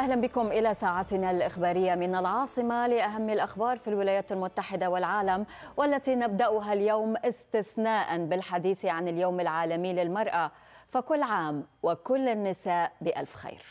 أهلا بكم إلى ساعتنا الإخبارية من العاصمة لأهم الأخبار في الولايات المتحدة والعالم والتي نبدأها اليوم استثناء بالحديث عن اليوم العالمي للمرأة فكل عام وكل النساء بألف خير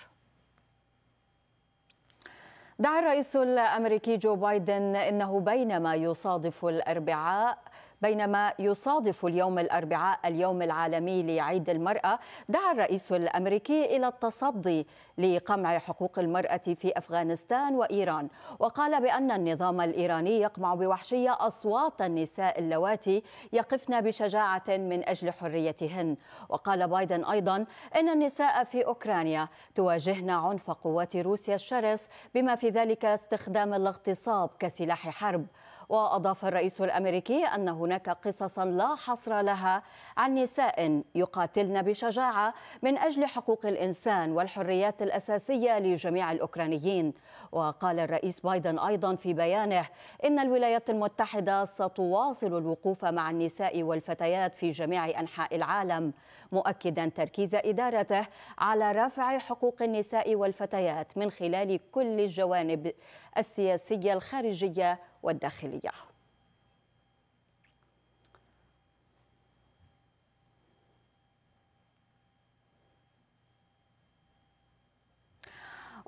دعا الرئيس الامريكي جو بايدن انه بينما يصادف الاربعاء بينما يصادف اليوم الأربعاء اليوم العالمي لعيد المرأة دعا الرئيس الأمريكي إلى التصدي لقمع حقوق المرأة في أفغانستان وإيران وقال بأن النظام الإيراني يقمع بوحشية أصوات النساء اللواتي يقفن بشجاعة من أجل حريتهن وقال بايدن أيضا أن النساء في أوكرانيا تواجهن عنف قوات روسيا الشرس بما في ذلك استخدام الاغتصاب كسلاح حرب وأضاف الرئيس الأمريكي أن هناك قصصا لا حصر لها عن نساء يقاتلن بشجاعة من أجل حقوق الإنسان والحريات الأساسية لجميع الأوكرانيين وقال الرئيس بايدن أيضا في بيانه إن الولايات المتحدة ستواصل الوقوف مع النساء والفتيات في جميع أنحاء العالم مؤكدا تركيز إدارته على رفع حقوق النساء والفتيات من خلال كل الجوانب السياسية الخارجية والداخلية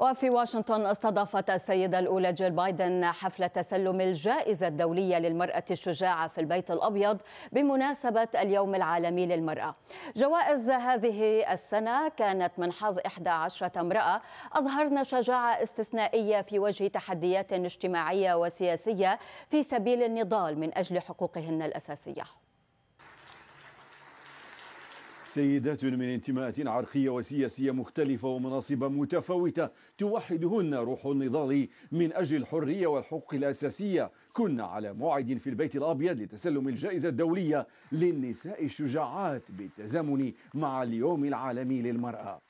وفي واشنطن استضافت السيدة الأولى جيل بايدن حفل تسلم الجائزة الدولية للمرأة الشجاعة في البيت الأبيض بمناسبة اليوم العالمي للمرأة جوائز هذه السنة كانت من حظ 11 امرأة أظهرن شجاعة استثنائية في وجه تحديات اجتماعية وسياسية في سبيل النضال من أجل حقوقهن الأساسية سيدات من انتماءات عرقية وسياسية مختلفة ومناصب متفاوتة توحدهن روح النضال من أجل الحرية والحقوق الأساسية كنا على موعد في البيت الأبيض لتسلم الجائزة الدولية للنساء الشجاعات بالتزامن مع اليوم العالمي للمرأة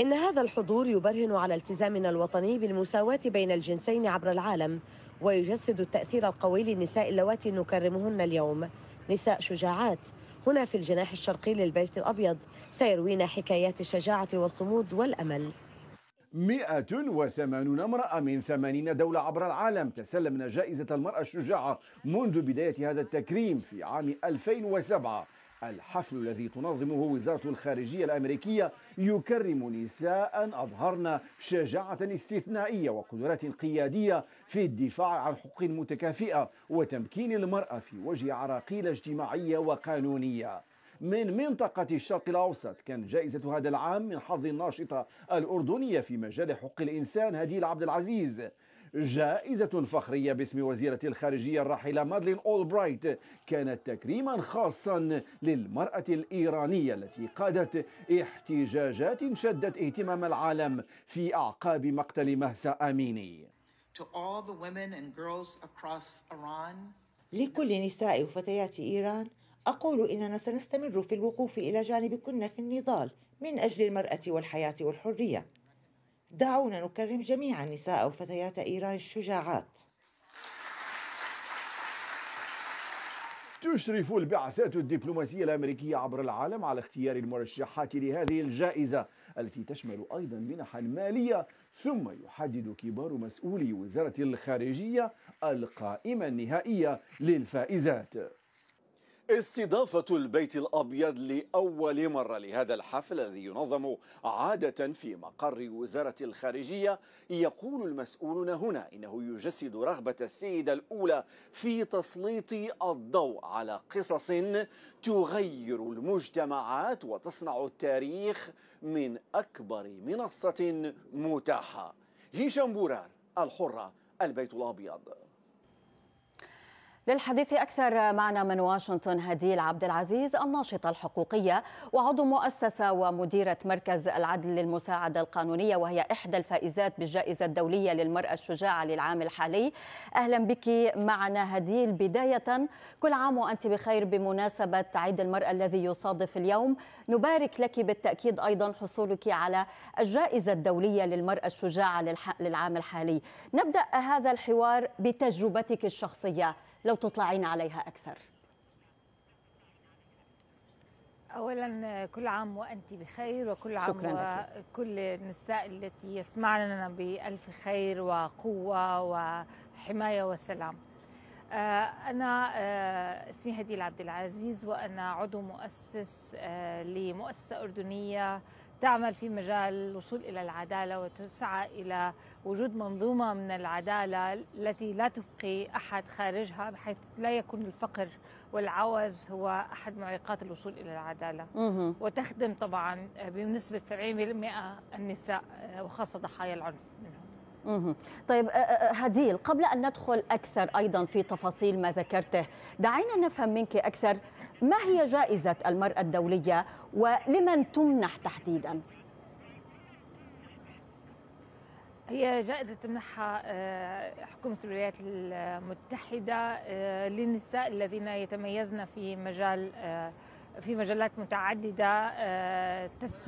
إن هذا الحضور يبرهن على التزامنا الوطني بالمساواة بين الجنسين عبر العالم ويجسد التأثير القوي للنساء اللواتي نكرمهن اليوم نساء شجاعات هنا في الجناح الشرقي للبيت الأبيض سيروين حكايات الشجاعة والصمود والأمل 180 امرأة من 80 دولة عبر العالم تسلمن جائزة المرأة الشجاعة منذ بداية هذا التكريم في عام 2007 الحفل الذي تنظمه وزارة الخارجية الأمريكية يكرم نساء أظهرن شجاعة استثنائية وقدرات قيادية في الدفاع عن حقوق متكافئة وتمكين المرأة في وجه عراقيل اجتماعية وقانونية من منطقة الشرق الأوسط كان جائزة هذا العام من حظ الناشطة الأردنية في مجال حق الإنسان هديل عبد العزيز جائزة فخرية باسم وزيرة الخارجية الراحلة مادلين أولبرايت كانت تكريما خاصا للمرأة الإيرانية التي قادت احتجاجات شدت اهتمام العالم في أعقاب مقتل مهسا أميني لكل نساء وفتيات إيران أقول إننا سنستمر في الوقوف إلى جانبكن في النضال من أجل المرأة والحياة والحرية دعونا نكرم جميع النساء وفتيات إيران الشجاعات تشرف البعثات الدبلوماسية الأمريكية عبر العالم على اختيار المرشحات لهذه الجائزة التي تشمل أيضا منحا مالية ثم يحدد كبار مسؤولي وزارة الخارجية القائمة النهائية للفائزات استضافة البيت الأبيض لأول مرة لهذا الحفل الذي ينظم عادة في مقر وزارة الخارجية يقول المسؤولون هنا إنه يجسد رغبة السيدة الأولى في تسليط الضوء على قصص تغير المجتمعات وتصنع التاريخ من أكبر منصة متاحة هشام بورار الحرة البيت الأبيض للحديث أكثر معنا من واشنطن هديل عبد العزيز الناشطة الحقوقية وعضو مؤسسة ومديرة مركز العدل للمساعدة القانونية وهي إحدى الفائزات بالجائزة الدولية للمرأة الشجاعة للعام الحالي أهلا بك معنا هديل بداية كل عام وأنت بخير بمناسبة عيد المرأة الذي يصادف اليوم نبارك لك بالتأكيد أيضا حصولك على الجائزة الدولية للمرأة الشجاعة للعام الحالي نبدأ هذا الحوار بتجربتك الشخصية لو تطلعين عليها أكثر اولا كل عام وانت بخير وكل عام شكرا وكل النساء التي يسمعنا بالف خير وقوه وحمايه وسلام آه، انا آه، اسمي هديل عبد العزيز وانا عضو مؤسس آه، لمؤسسه اردنيه تعمل في مجال الوصول الى العداله وتسعى الى وجود منظومه من العداله التي لا تبقي احد خارجها بحيث لا يكون الفقر والعوز هو احد معيقات الوصول الى العداله وتخدم طبعا بنسبه 70% النساء آه، وخاصه ضحايا العنف منهم طيب آه، آه، هديل قبل أن ندخل أكثر أيضا في تفاصيل ما ذكرته دعينا نفهم منك أكثر ما هي جائزة المرأة الدولية ولمن تمنح تحديداً؟ هي جائزة تمنحها آه، حكومة الولايات المتحدة آه، للنساء الذين يتميزن في مجال آه، في مجالات متعددة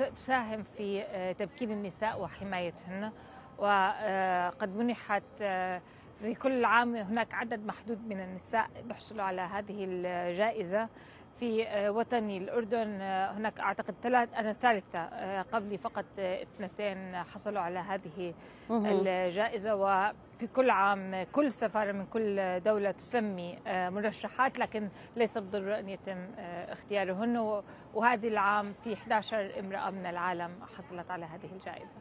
تساهم في تمكين النساء وحمايتهن وقد منحت في كل عام هناك عدد محدود من النساء بيحصلوا على هذه الجائزة في آه، وطني الأردن آه، هناك أعتقد ثلاث أنا الثالثة آه، قبلي فقط اثنتين حصلوا على هذه الجائزة وفي كل عام كل سفارة من كل دولة تسمي مرشحات لكن ليس بالضرورة أن يتم اختيارهن وهذه العام في 11 امرأة من العالم حصلت على هذه الجائزة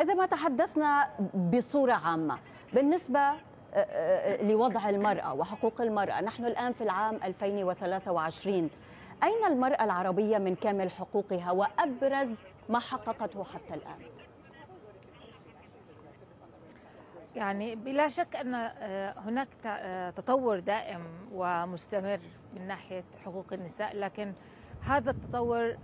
إذا ما تحدثنا بصورة عامة بالنسبة أه، أه، أه، لوضع المرأة وحقوق المرأة نحن الآن في العام 2023 أين المرأة العربية من كامل حقوقها وأبرز ما حققته حتى الآن؟ يعني بلا شك أن هناك تطور دائم ومستمر من ناحية حقوق النساء لكن هذا التطور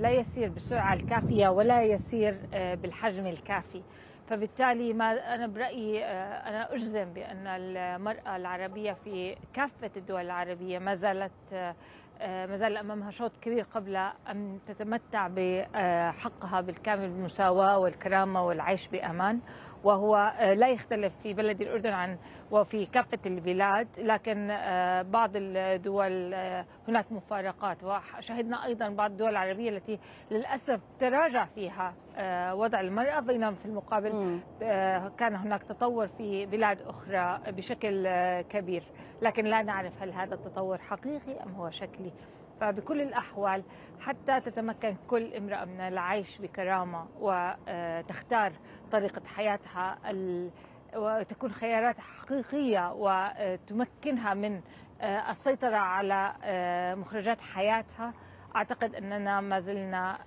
لا يسير بالسرعة الكافية ولا يسير بالحجم الكافي فبالتالي ما أنا برأيي آه، أنا أجزم بأن المرأة العربية في كافة الدول العربية ما زالت آه، آه، ما زال امامها شوط كبير قبل ان تتمتع بحقها بالكامل بالمساواه والكرامه والعيش بامان وهو آه، لا يختلف في بلد الأردن عن وفي كافة البلاد لكن آه، بعض الدول آه، هناك مفارقات وشهدنا أيضا بعض الدول العربية التي للأسف تراجع فيها وضع المرأة بينما في المقابل كان هناك تطور في بلاد أخرى بشكل كبير لكن لا نعرف هل هذا التطور حقيقي أم هو شكلي فبكل الأحوال حتى تتمكن كل امرأة من العيش بكرامة وتختار طريقة حياتها وتكون خيارات حقيقية وتمكنها من السيطرة على مخرجات حياتها أعتقد أننا ما زلنا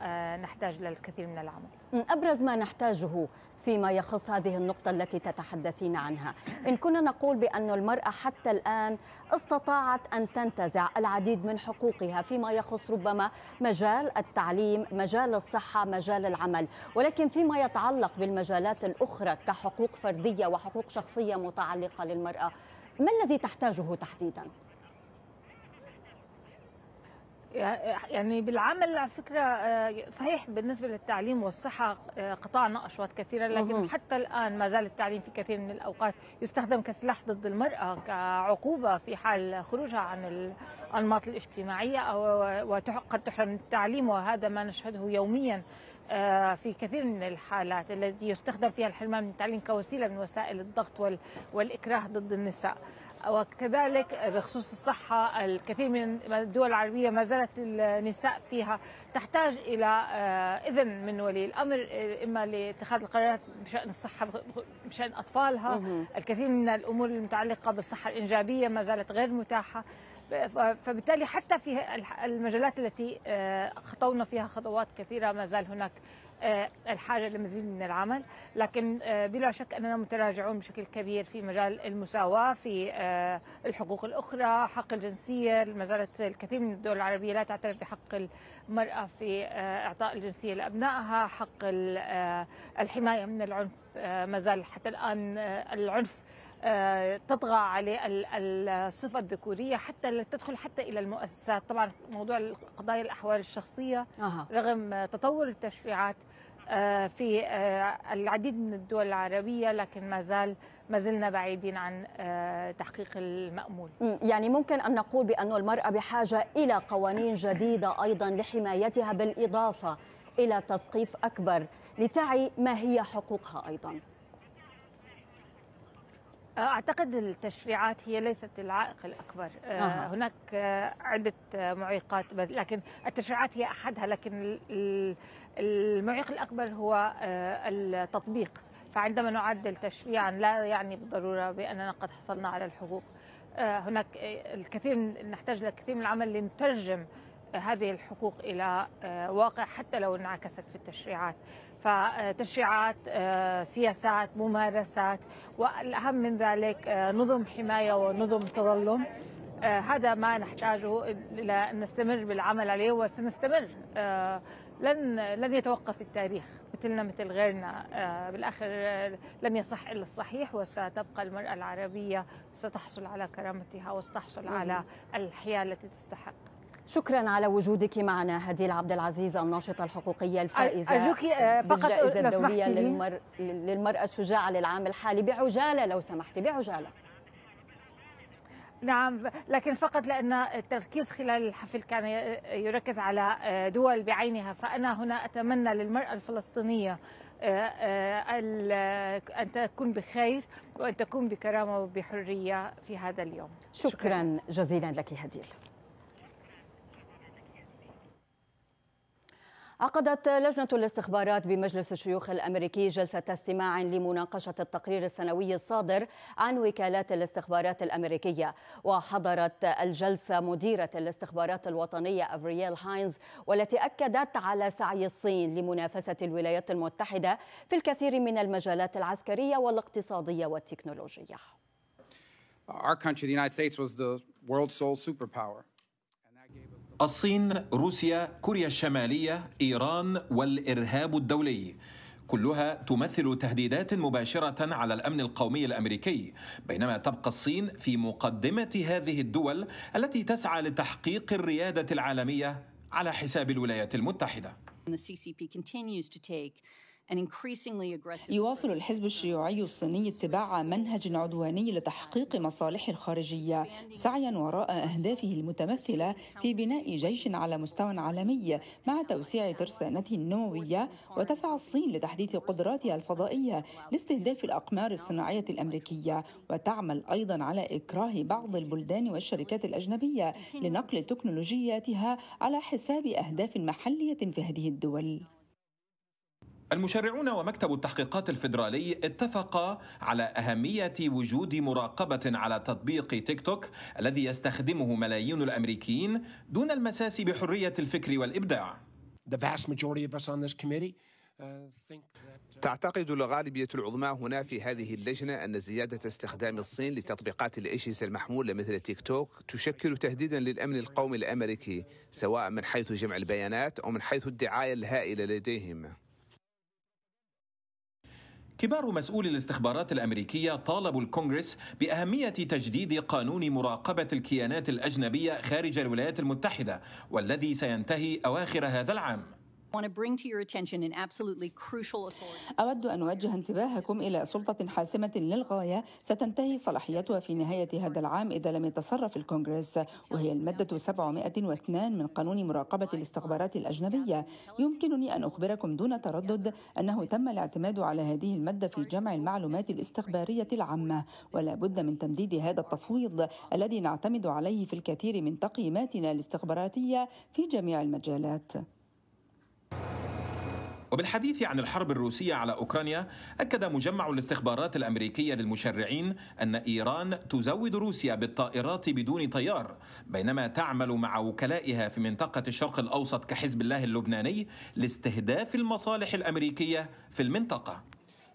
نحتاج للكثير من العمل أبرز ما نحتاجه فيما يخص هذه النقطة التي تتحدثين عنها إن كنا نقول بأن المرأة حتى الآن استطاعت أن تنتزع العديد من حقوقها فيما يخص ربما مجال التعليم مجال الصحة مجال العمل ولكن فيما يتعلق بالمجالات الأخرى كحقوق فردية وحقوق شخصية متعلقة للمرأة ما الذي تحتاجه تحديداً؟ يعني-, يعني بالعمل على فكرة آه، صحيح بالنسبة للتعليم والصحة آه، قطعنا أشواط كثيرة لكن مهم. حتى الآن ما زال التعليم في كثير من الأوقات يستخدم كسلاح ضد المرأة كعقوبة في حال خروجها عن الأنماط الاجتماعية وقد تحرم التعليم وهذا ما نشهده يوميا آه، في كثير من الحالات التي يستخدم فيها الحرمان من التعليم كوسيله من وسائل الضغط والاكراه ضد النساء. وكذلك بخصوص الصحة الكثير من الدول العربية ما زالت النساء فيها تحتاج إلى آه، إذن من ولي الأمر آه، إما لاتخاذ القرارات بشأن الصحة بشأن أطفالها الكثير من الأمور المتعلقة بالصحة الإنجابية ما زالت غير متاحة فبالتالي حتى في المجالات التي آه، خطونا فيها خطوات كثيرة ما زال هناك آه، الحاجه لمزيد من العمل لكن آه، بلا شك اننا متراجعون بشكل كبير في مجال المساواه في آه، الحقوق الاخرى حق الجنسيه ما زالت الكثير من الدول العربيه لا تعترف بحق المراه في اعطاء الجنسيه لابنائها حق الحمايه من العنف ما زال حتى الان العنف آه، تطغى عليه الصفه الذكوريه حتى تدخل حتى الى المؤسسات طبعا موضوع قضايا الاحوال الشخصيه رغم تطور التشريعات آه، في آه، العديد من الدول العربيه لكن ما زال ما زلنا بعيدين عن تحقيق المامول. يعني ممكن ان نقول بان المراه بحاجه الى قوانين جديده ايضا لحمايتها بالاضافه الى تثقيف اكبر لتعي ما هي حقوقها ايضا. اعتقد التشريعات هي ليست العائق الاكبر آه. هناك آه، عده آه، معيقات لكن التشريعات هي احدها لكن المعيق الاكبر هو آه، التطبيق فعندما نعدل تشريعا لا يعني بالضروره باننا قد حصلنا على الحقوق هناك الكثير نحتاج لكثير من العمل لنترجم هذه الحقوق الى واقع حتى لو انعكست في التشريعات فتشريعات آه، سياسات ممارسات والأهم من ذلك آه، نظم حماية ونظم تظلم آه، هذا ما نحتاجه إلى أن نستمر بالعمل عليه وسنستمر لن لن يتوقف التاريخ مثلنا مثل غيرنا بالاخر لن يصح الا الصحيح وستبقى المراه العربيه ستحصل على كرامتها وستحصل على الحياه التي تستحق شكرا على وجودك معنا هديل عبد العزيز الناشطه الحقوقيه الفائزه ارجوك آه، فقط لو سمحتي للمر... للمراه الشجاعه للعام الحالي بعجاله لو سمحتي بعجاله نعم لكن فقط لأن التركيز خلال الحفل كان يركز على آه، دول بعينها فأنا هنا أتمنى للمرأة الفلسطينية آه، أن تكون بخير وأن تكون بكرامة وبحرية في هذا اليوم شكرا, شكرا جزيلا لك هديل عقدت لجنة الاستخبارات بمجلس الشيوخ الأمريكي جلسة استماع لمناقشة التقرير السنوي الصادر عن وكالات الاستخبارات الأمريكية وحضرت الجلسة مديرة الاستخبارات الوطنية أفرييل هاينز والتي أكدت على سعي الصين لمنافسة الولايات المتحدة في الكثير من المجالات العسكرية والاقتصادية والتكنولوجية Our country, the United States, was the world's sole superpower. الصين روسيا كوريا الشماليه ايران والارهاب الدولي كلها تمثل تهديدات مباشرة على الأمن القومي الأمريكي، بينما تبقى الصين في مقدمة هذه الدول التي تسعى لتحقيق الريادة العالمية على حساب الولايات المتحدة. يواصل الحزب الشيوعي الصيني اتباع منهج عدواني لتحقيق مصالحه الخارجيه سعيا وراء اهدافه المتمثله في بناء جيش على مستوى عالمي مع توسيع ترسانته النوويه وتسعى الصين لتحديث قدراتها الفضائيه لاستهداف الاقمار الصناعيه الامريكيه وتعمل ايضا على اكراه بعض البلدان والشركات الاجنبيه لنقل تكنولوجياتها على حساب اهداف محليه في هذه الدول المشرعون ومكتب التحقيقات الفيدرالي اتفقا على أهمية وجود مراقبة على تطبيق تيك توك الذي يستخدمه ملايين الأمريكيين دون المساس بحرية الفكر والإبداع. تعتقد الغالبية العظمى هنا في هذه اللجنة أن زيادة استخدام الصين لتطبيقات الأجهزة المحمولة مثل تيك توك تشكل تهديدا للأمن القومي الأمريكي سواء من حيث جمع البيانات أو من حيث الدعاية الهائلة لديهم كبار مسؤولي الاستخبارات الامريكيه طالبوا الكونغرس باهميه تجديد قانون مراقبه الكيانات الاجنبيه خارج الولايات المتحده والذي سينتهي اواخر هذا العام أود أن أوجه انتباهكم إلى سلطة حاسمة للغاية ستنتهي صلاحيتها في نهاية هذا العام إذا لم يتصرف الكونغرس وهي المادة 702 من قانون مراقبة الاستخبارات الأجنبية يمكنني أن أخبركم دون تردد أنه تم الاعتماد على هذه المادة في جمع المعلومات الاستخبارية العامة ولا بد من تمديد هذا التفويض الذي نعتمد عليه في الكثير من تقييماتنا الاستخباراتية في جميع المجالات وبالحديث عن الحرب الروسية على أوكرانيا أكد مجمع الاستخبارات الأمريكية للمشرعين أن إيران تزود روسيا بالطائرات بدون طيار بينما تعمل مع وكلائها في منطقة الشرق الأوسط كحزب الله اللبناني لاستهداف المصالح الأمريكية في المنطقة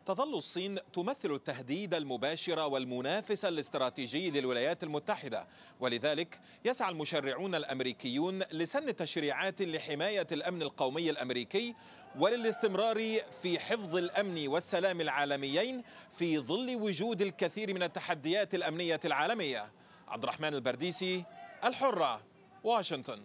تظل الصين تمثل التهديد المباشر والمنافس الاستراتيجي للولايات المتحدة ولذلك يسعى المشرعون الأمريكيون لسن تشريعات لحماية الأمن القومي الأمريكي وللاستمرار في حفظ الأمن والسلام العالميين في ظل وجود الكثير من التحديات الأمنية العالمية عبد الرحمن البرديسي الحرة واشنطن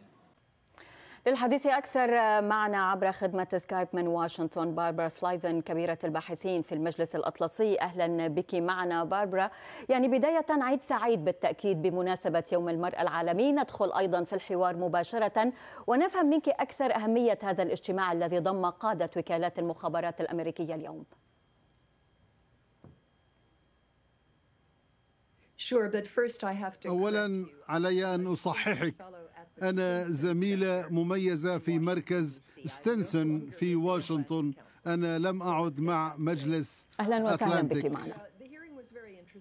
للحديث أكثر آه، معنا عبر خدمة سكايب من واشنطن باربرا سلايفن كبيرة الباحثين في المجلس الأطلسي أهلا بك معنا باربرا يعني بداية عيد سعيد بالتأكيد بمناسبة يوم المرأة العالمي ندخل أيضا في الحوار مباشرة ونفهم منك أكثر أهمية هذا الاجتماع الذي ضم قادة وكالات المخابرات الأمريكية اليوم أولا علي أن أصححك أنا زميلة مميزة في مركز ستنسون في واشنطن أنا لم أعد مع مجلس أهلا وسهلا بك معنا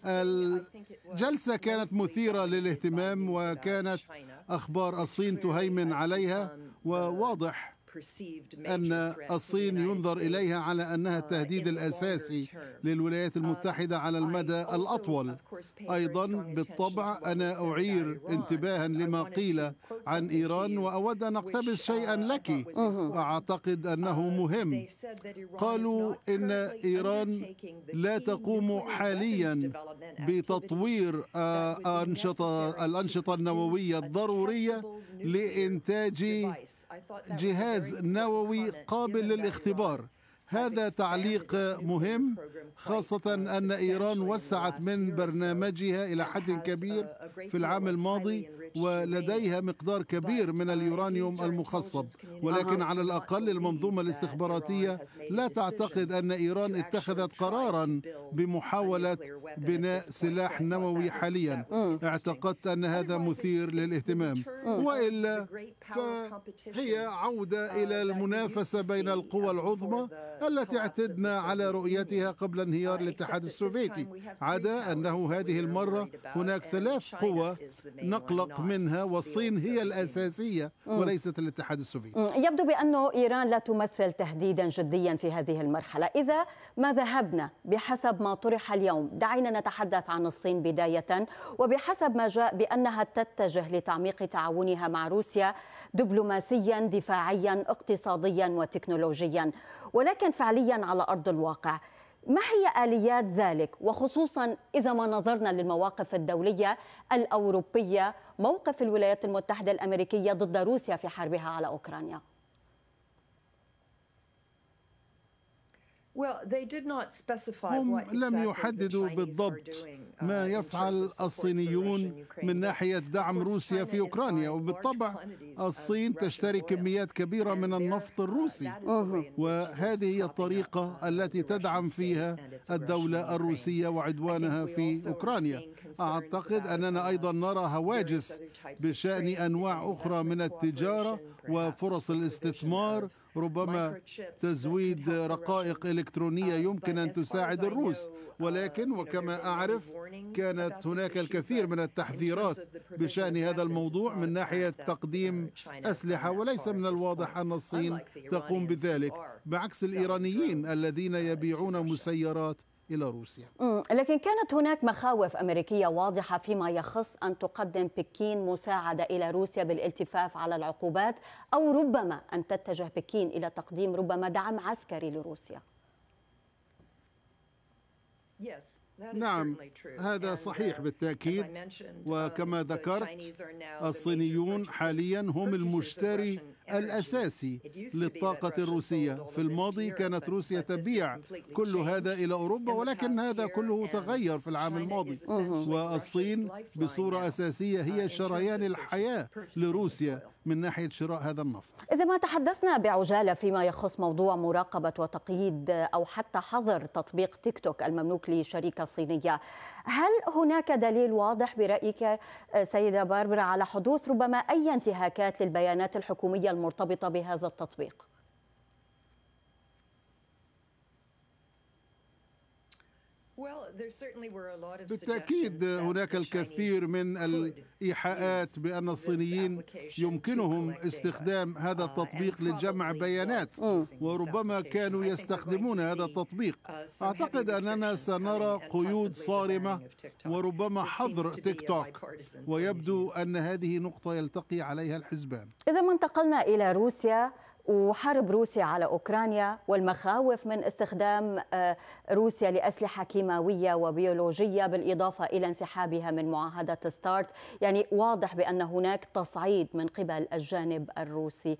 الجلسة كانت مثيرة للاهتمام وكانت أخبار الصين تهيمن عليها وواضح أن الصين ينظر إليها على أنها uh, التهديد الأساسي للولايات uh, المتحدة على المدى الأطول أيضا بالطبع أنا أعير انتباها لما قيل عن إيران وأود أن أقتبس uh, شيئا لك أعتقد أنه مهم قالوا إن إيران لا تقوم حاليا بتطوير أنشطة الأنشطة النووية الضرورية لإنتاج جهاز الغاز النووي قابل للاختبار هذا تعليق مهم خاصة أن إيران وسعت من برنامجها إلى حد كبير في العام الماضي ولديها مقدار كبير من اليورانيوم المخصب ولكن على الأقل المنظومة الاستخباراتية لا تعتقد أن إيران اتخذت قرارا بمحاولة بناء سلاح نووي حاليا اعتقدت أن هذا مثير للاهتمام وإلا فهي عودة إلى المنافسة بين القوى العظمى التي اعتدنا على رؤيتها قبل انهيار uh, الاتحاد السوفيتي عدا انه هذه المره هناك ثلاث قوى نقلق منها والصين هي الاساسيه mm. وليست الاتحاد السوفيتي mm. يبدو بانه ايران لا تمثل تهديدا جديا في هذه المرحله اذا ما ذهبنا بحسب ما طرح اليوم دعينا نتحدث عن الصين بدايه وبحسب ما جاء بانها تتجه لتعميق تعاونها مع روسيا دبلوماسيا دفاعيا اقتصاديا وتكنولوجيا ولكن فعليا على أرض الواقع ما هي آليات ذلك وخصوصا إذا ما نظرنا للمواقف الدولية الأوروبية موقف الولايات المتحدة الأمريكية ضد روسيا في حربها على أوكرانيا؟ هم لم يحددوا بالضبط uh, ما يفعل الصينيون من ناحية دعم روسيا في أوكرانيا وبالطبع الصين تشتري كميات كبيرة من النفط uh, الروسي وهذه هي الطريقة التي تدعم فيها الدولة الروسية وعدوانها في أوكرانيا أعتقد أننا أيضا نرى هواجس بشأن أنواع أخرى من التجارة وفرص الاستثمار ربما تزويد رقائق إلكترونية um, يمكن أن تساعد الروس uh, ولكن وكما أعرف كانت هناك الكثير من التحذيرات بشأن هذا الموضوع من ناحية تقديم أسلحة وليس من الواضح أن الصين تقوم بذلك بعكس الإيرانيين الذين uh, يبيعون مسيرات إلى روسيا لكن كانت هناك مخاوف أمريكية واضحة فيما يخص أن تقدم بكين مساعدة إلى روسيا بالالتفاف على العقوبات أو ربما أن تتجه بكين إلى تقديم ربما دعم عسكري لروسيا نعم هذا صحيح uh, بالتاكيد وكما um, ذكرت الصينيون حاليا هم المشتري الأساسي للطاقة الروسية في الماضي كانت روسيا تبيع كل هذا إلى أوروبا ولكن هذا كله تغير في العام الماضي والصين بصورة أساسية هي شريان الحياة لروسيا من ناحية شراء هذا النفط إذا ما تحدثنا بعجالة فيما يخص موضوع مراقبة وتقييد أو حتى حظر تطبيق تيك توك المملوك لشركة صينية هل هناك دليل واضح برأيك سيدة باربرا على حدوث ربما أي انتهاكات للبيانات الحكومية المرتبطة بهذا التطبيق؟ بالتاكيد هناك الكثير من الايحاءات بان الصينيين يمكنهم استخدام هذا uh, التطبيق لجمع بيانات mm. وربما كانوا يستخدمون هذا التطبيق uh, اعتقد اننا سنرى قيود صارمه وربما حظر تيك توك ويبدو ان هذه نقطه يلتقي عليها الحزبان اذا ما انتقلنا الى روسيا وحرب روسيا على أوكرانيا والمخاوف من استخدام آه، روسيا لأسلحة كيماوية وبيولوجية بالإضافة إلى انسحابها من معاهدة ستارت يعني واضح بأن هناك تصعيد من قبل الجانب الروسي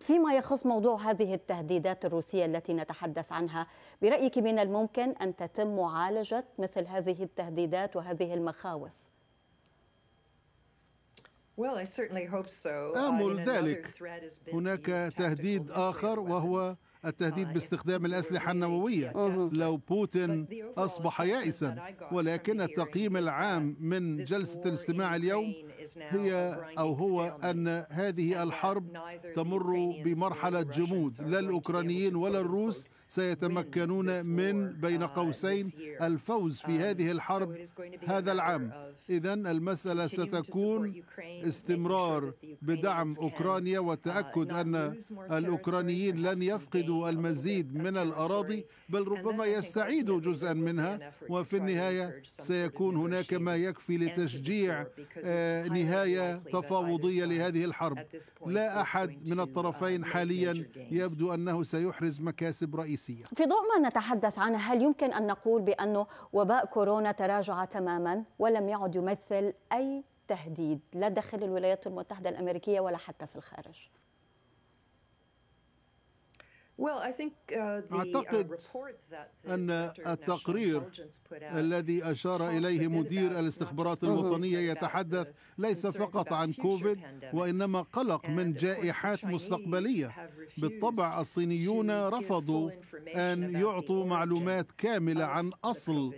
فيما يخص موضوع هذه التهديدات الروسية التي نتحدث عنها برأيك من الممكن أن تتم معالجة مثل هذه التهديدات وهذه المخاوف Uh, آمل ذلك هناك تهديد آخر وهو التهديد uh, باستخدام الأسلحة النووية لو بوتين أصبح يائسا ولكن التقييم العام من جلسة الاستماع اليوم هي أو هو أن هذه الحرب تمر بمرحلة جمود لا الأوكرانيين ولا الروس سيتمكنون من بين قوسين الفوز في um, هذه الحرب هذا العام إذا المسألة ستكون استمرار بدعم أوكرانيا uh, والتأكد أن الأوكرانيين لن يفقدوا المزيد من الأراضي بل ربما يستعيدوا جزءا منها وفي النهاية سيكون هناك ما يكفي لتشجيع آه، نهاية تفاوضية لهذه الحرب لا أحد من الطرفين um, حاليا يبدو أنه سيحرز مكاسب رئيسية الرئيسية في ضوء ما نتحدث عنه هل يمكن أن نقول بأنه وباء كورونا تراجع تماما ولم يعد يمثل أي تهديد لا داخل الولايات المتحدة الأمريكية ولا حتى في الخارج Uh, uh, أعتقد أن التقرير الذي أشار إليه مدير الاستخبارات الوطنية يتحدث ليس فقط عن كوفيد وإنما قلق من جائحات مستقبلية بالطبع الصينيون رفضوا أن يعطوا معلومات كاملة عن أصل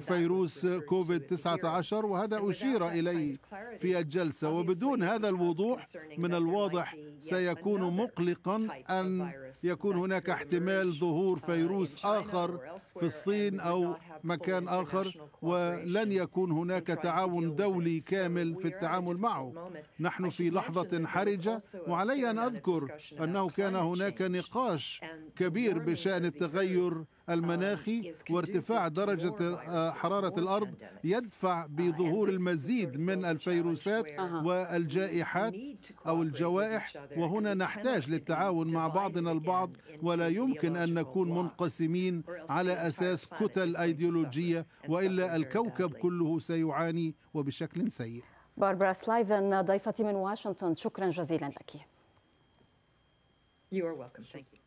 فيروس كوفيد 19 وهذا أشير إليه في الجلسة وبدون هذا الوضوح من الواضح سيكون مقلقا أن يكون هناك احتمال ظهور فيروس آخر في الصين أو مكان آخر ولن يكون هناك تعاون دولي كامل في التعامل معه نحن في لحظة حرجة وعلي أن أذكر أنه كان هناك نقاش كبير بشأن التغير المناخي آه، وارتفاع درجة آه، حرارة الأرض يدفع uh, بظهور المزيد من الفيروسات والجائحات أو الجوائح وهنا نحتاج للتعاون مع بعضنا البعض ولا يمكن أن نكون منقسمين على أساس كتل أيديولوجية وإلا الكوكب كله سيعاني وبشكل سيء باربرا سلايفن ضيفتي من واشنطن شكرا جزيلا لك You are welcome. Thank you.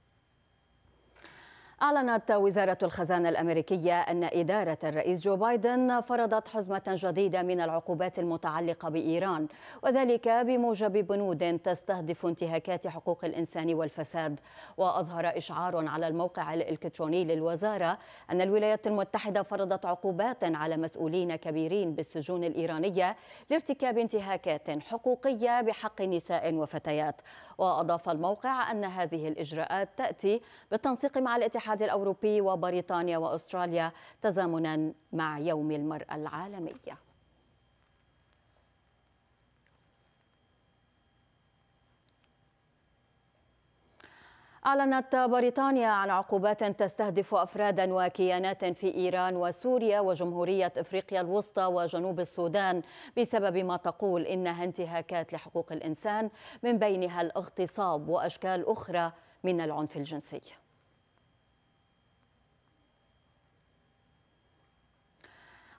أعلنت وزارة الخزانة الأمريكية أن إدارة الرئيس جو بايدن فرضت حزمة جديدة من العقوبات المتعلقة بإيران وذلك بموجب بنود تستهدف انتهاكات حقوق الإنسان والفساد وأظهر إشعار على الموقع الإلكتروني للوزارة أن الولايات المتحدة فرضت عقوبات على مسؤولين كبيرين بالسجون الإيرانية لارتكاب انتهاكات حقوقية بحق نساء وفتيات وأضاف الموقع أن هذه الإجراءات تأتي بالتنسيق مع الاتحاد الاتحاد الأوروبي وبريطانيا وأستراليا تزامنا مع يوم المرأة العالمية أعلنت بريطانيا عن عقوبات تستهدف أفرادا وكيانات في إيران وسوريا وجمهورية إفريقيا الوسطى وجنوب السودان بسبب ما تقول إنها انتهاكات لحقوق الإنسان من بينها الاغتصاب وأشكال أخرى من العنف الجنسي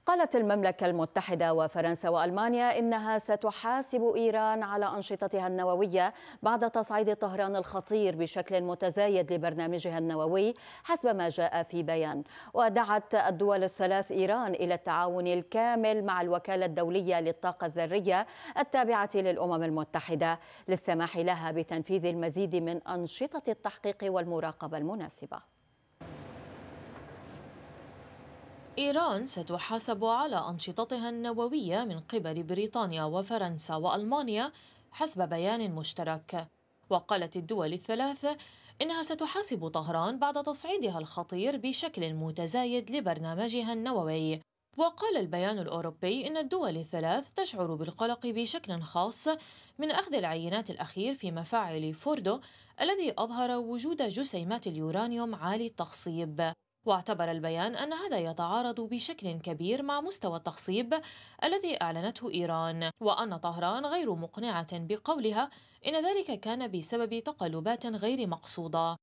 قالت المملكة المتحدة وفرنسا وألمانيا إنها ستحاسب إيران على أنشطتها النووية بعد تصعيد طهران الخطير بشكل متزايد لبرنامجها النووي حسب ما جاء في بيان ودعت الدول الثلاث إيران إلى التعاون الكامل مع الوكالة الدولية للطاقة الذرية التابعة للأمم المتحدة للسماح لها بتنفيذ المزيد من أنشطة التحقيق والمراقبة المناسبة إيران ستحاسب على أنشطتها النووية من قبل بريطانيا وفرنسا وألمانيا حسب بيان مشترك وقالت الدول الثلاثة إنها ستحاسب طهران بعد تصعيدها الخطير بشكل متزايد لبرنامجها النووي وقال البيان الأوروبي إن الدول الثلاث تشعر بالقلق بشكل خاص من أخذ العينات الأخير في مفاعل فوردو الذي أظهر وجود جسيمات اليورانيوم عالي التخصيب واعتبر البيان أن هذا يتعارض بشكل كبير مع مستوى التخصيب الذي أعلنته إيران وأن طهران غير مقنعة بقولها إن ذلك كان بسبب تقلبات غير مقصودة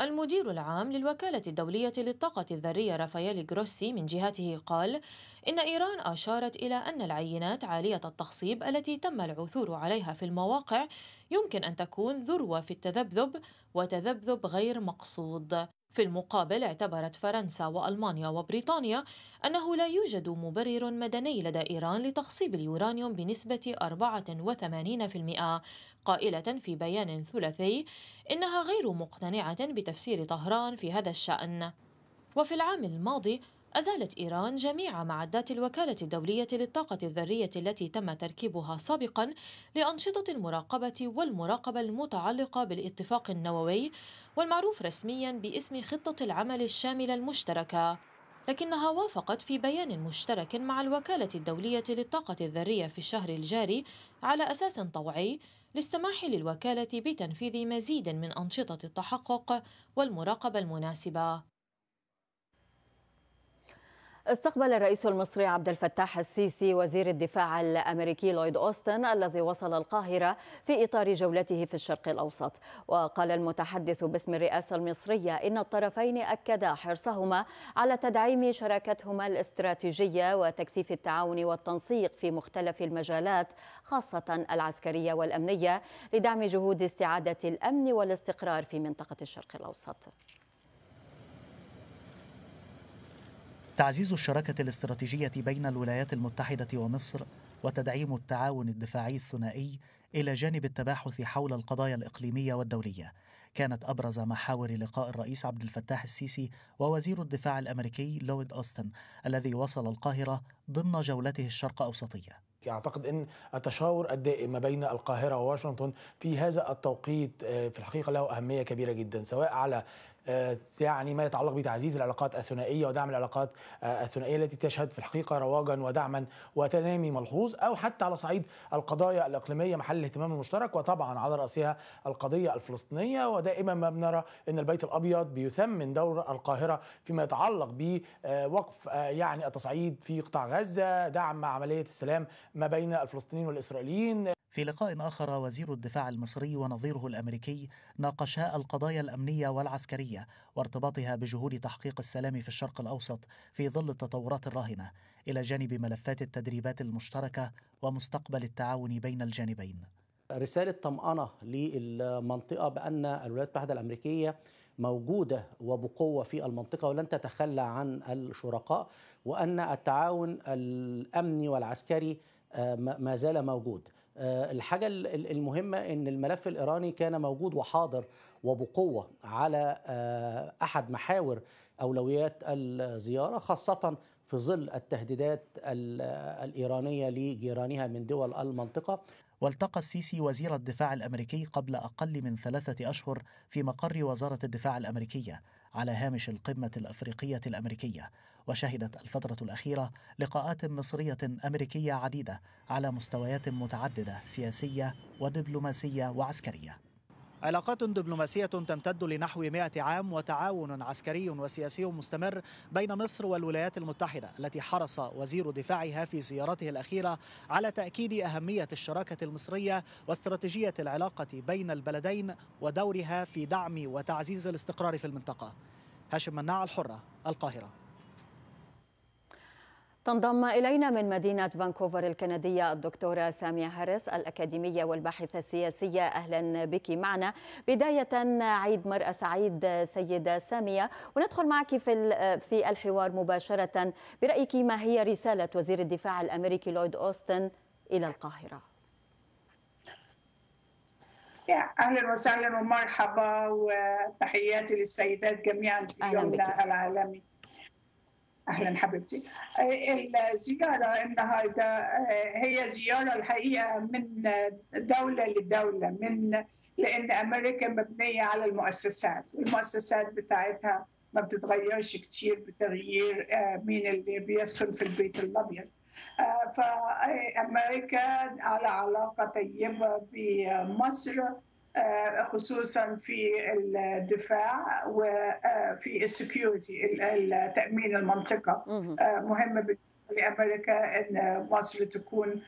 المدير العام للوكالة الدولية للطاقة الذرية رافائيل جروسي من جهته قال إن إيران أشارت إلى أن العينات عالية التخصيب التي تم العثور عليها في المواقع يمكن أن تكون ذروة في التذبذب وتذبذب غير مقصود في المقابل اعتبرت فرنسا وألمانيا وبريطانيا أنه لا يوجد مبرر مدني لدى إيران لتخصيب اليورانيوم بنسبة 84% قائلة في بيان ثلاثي إنها غير مقتنعة بتفسير طهران في هذا الشأن وفي العام الماضي أزالت إيران جميع معدات الوكالة الدولية للطاقة الذرية التي تم تركيبها سابقا لأنشطة المراقبة والمراقبة المتعلقة بالاتفاق النووي والمعروف رسميا باسم خطة العمل الشاملة المشتركة لكنها وافقت في بيان مشترك مع الوكالة الدولية للطاقة الذرية في الشهر الجاري على أساس طوعي للسماح للوكالة بتنفيذ مزيد من أنشطة التحقق والمراقبة المناسبة استقبل الرئيس المصري عبد الفتاح السيسي وزير الدفاع الامريكي لويد اوستن الذي وصل القاهره في اطار جولته في الشرق الاوسط وقال المتحدث باسم الرئاسه المصريه ان الطرفين اكدا حرصهما على تدعيم شراكتهما الاستراتيجيه وتكثيف التعاون والتنسيق في مختلف المجالات خاصه العسكريه والامنيه لدعم جهود استعاده الامن والاستقرار في منطقه الشرق الاوسط تعزيز الشراكة الاستراتيجية بين الولايات المتحدة ومصر وتدعيم التعاون الدفاعي الثنائي إلى جانب التباحث حول القضايا الإقليمية والدولية كانت أبرز محاور لقاء الرئيس عبد الفتاح السيسي ووزير الدفاع الأمريكي لويد أوستن الذي وصل القاهرة ضمن جولته الشرق أوسطية اعتقد ان التشاور الدائم ما بين القاهره وواشنطن في هذا التوقيت آه، في الحقيقه له اهميه كبيره جدا سواء على آه، يعني ما يتعلق بتعزيز العلاقات الثنائيه ودعم العلاقات آه، الثنائيه التي تشهد في الحقيقه رواجا ودعما وتنامي ملحوظ او حتى على صعيد القضايا الاقليميه محل الاهتمام المشترك وطبعا على راسها القضيه الفلسطينيه ودائما ما بنرى ان البيت الابيض بيثمن دور القاهره فيما يتعلق بوقف آه، يعني التصعيد في قطاع غزه دعم عمليه السلام ما بين الفلسطينيين والاسرائيليين في لقاء آخر وزير الدفاع المصري ونظيره الأمريكي ناقشا القضايا الأمنية والعسكرية وارتباطها بجهود تحقيق السلام في الشرق الأوسط في ظل التطورات الراهنة إلى جانب ملفات التدريبات المشتركة ومستقبل التعاون بين الجانبين رسالة طمأنة للمنطقة بأن الولايات المتحدة الأمريكية موجودة وبقوة في المنطقة ولن تتخلى عن الشركاء وأن التعاون الأمني والعسكري آه، ما زال موجود آه، الحاجة المهمة أن الملف الإيراني كان موجود وحاضر وبقوة على آه، أحد محاور أولويات الزيارة خاصة في ظل التهديدات آه، الإيرانية لجيرانها من دول المنطقة والتقى السيسي وزير الدفاع الامريكي قبل اقل من ثلاثه اشهر في مقر وزاره الدفاع الامريكيه على هامش القمه الافريقيه الامريكيه وشهدت الفترة الأخيرة لقاءات مصرية أمريكية عديدة على مستويات متعددة سياسية ودبلوماسية وعسكرية. علاقات دبلوماسية تمتد لنحو 100 عام وتعاون عسكري وسياسي مستمر بين مصر والولايات المتحدة التي حرص وزير دفاعها في زيارته الأخيرة على تأكيد أهمية الشراكة المصرية واستراتيجية العلاقة بين البلدين ودورها في دعم وتعزيز الاستقرار في المنطقة هاشم مناع الحرة القاهرة تنضم إلينا من مدينة فانكوفر الكندية الدكتورة سامية هارس الأكاديمية والباحثة السياسية أهلا بك معنا بداية عيد مرأة سعيد سيدة سامية وندخل معك في في الحوار مباشرة برأيك ما هي رسالة وزير الدفاع الأمريكي لويد أوستن إلى القاهرة؟ اهلا وسهلا ومرحبا وتحياتي للسيدات جميعا في يومنا العالمي اهلا حبيبتي الزياره النهارده هي زياره الحقيقه من دوله لدوله من لان امريكا مبنيه على المؤسسات المؤسسات بتاعتها ما بتتغيرش كتير بتغيير مين اللي بيسكن في البيت الابيض فامريكا على علاقه طيبه بمصر آه، خصوصا في الدفاع وفي آه، السكيورتي تامين المنطقه مهمه آه، لامريكا ان مصر تكون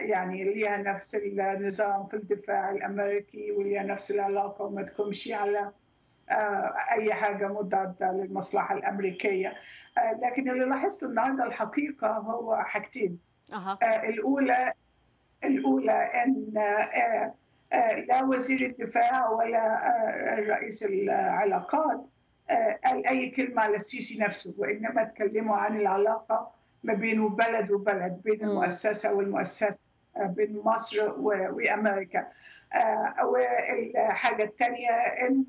يعني ليها نفس النظام في الدفاع الامريكي وليها نفس العلاقه وما تكونش على اي حاجه مضاده للمصلحه الامريكيه لكن اللي لاحظته النهارده الحقيقه هو حاجتين أه. الاولى الاولى ان آه، لا وزير الدفاع ولا آه، رئيس العلاقات قال آه، أي كلمة على السيسي نفسه وإنما تكلموا عن العلاقة ما بين بلد وبلد بين المؤسسة والمؤسسة بين مصر وأمريكا والحاجة الثانية إن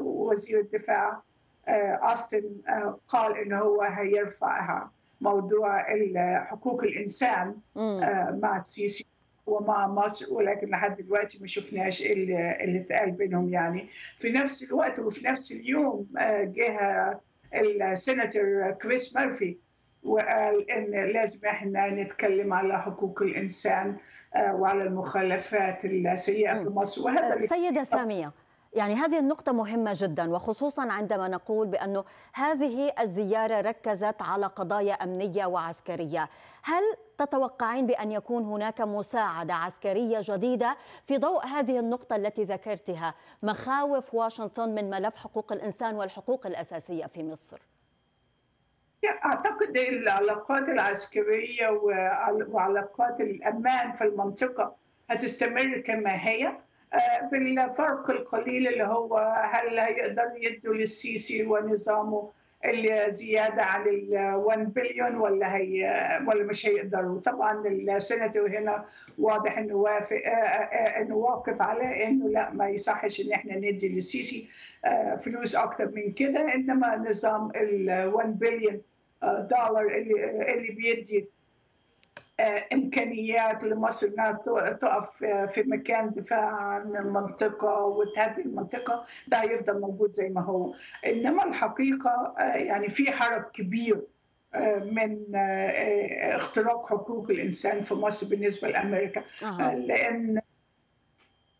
وزير الدفاع أستن قال إن هو هيرفعها موضوع حقوق الإنسان مع السيسي ومع مصر ولكن لحد دلوقتي ما شفناش اللي اتقال بينهم يعني في نفس الوقت وفي نفس اليوم آه، جه السناتور كريس مارفي وقال ان لازم احنا نتكلم على حقوق الانسان آه، وعلى المخالفات السيئه في مصر وهذا سيده ساميه يعني هذه النقطة مهمة جدا وخصوصا عندما نقول بأنه هذه الزيارة ركزت على قضايا أمنية وعسكرية هل تتوقعين بأن يكون هناك مساعدة عسكرية جديدة في ضوء هذه النقطة التي ذكرتها مخاوف واشنطن من ملف حقوق الإنسان والحقوق الأساسية في مصر أعتقد العلاقات العسكرية وعلاقات الأمان في المنطقة هتستمر كما هي بالفرق القليل اللي هو هل هيقدروا يدوا للسيسي ونظامه اللي زياده عن ال 1 بليون ولا هي ولا مش هيقدروا طبعا السيناتور هنا واضح انه وافق آه، آه، آه، انه واقف على انه لا ما يصحش ان احنا ندي للسيسي فلوس اكتر من كده انما نظام ال 1 بليون دولار اللي اللي بيدي امكانيات لمصر انها تقف في مكان دفاع عن المنطقه وتهدي المنطقه ده هيفضل موجود زي ما هو انما الحقيقه يعني في حرب كبير من اختراق حقوق الانسان في مصر بالنسبه لامريكا آه. لان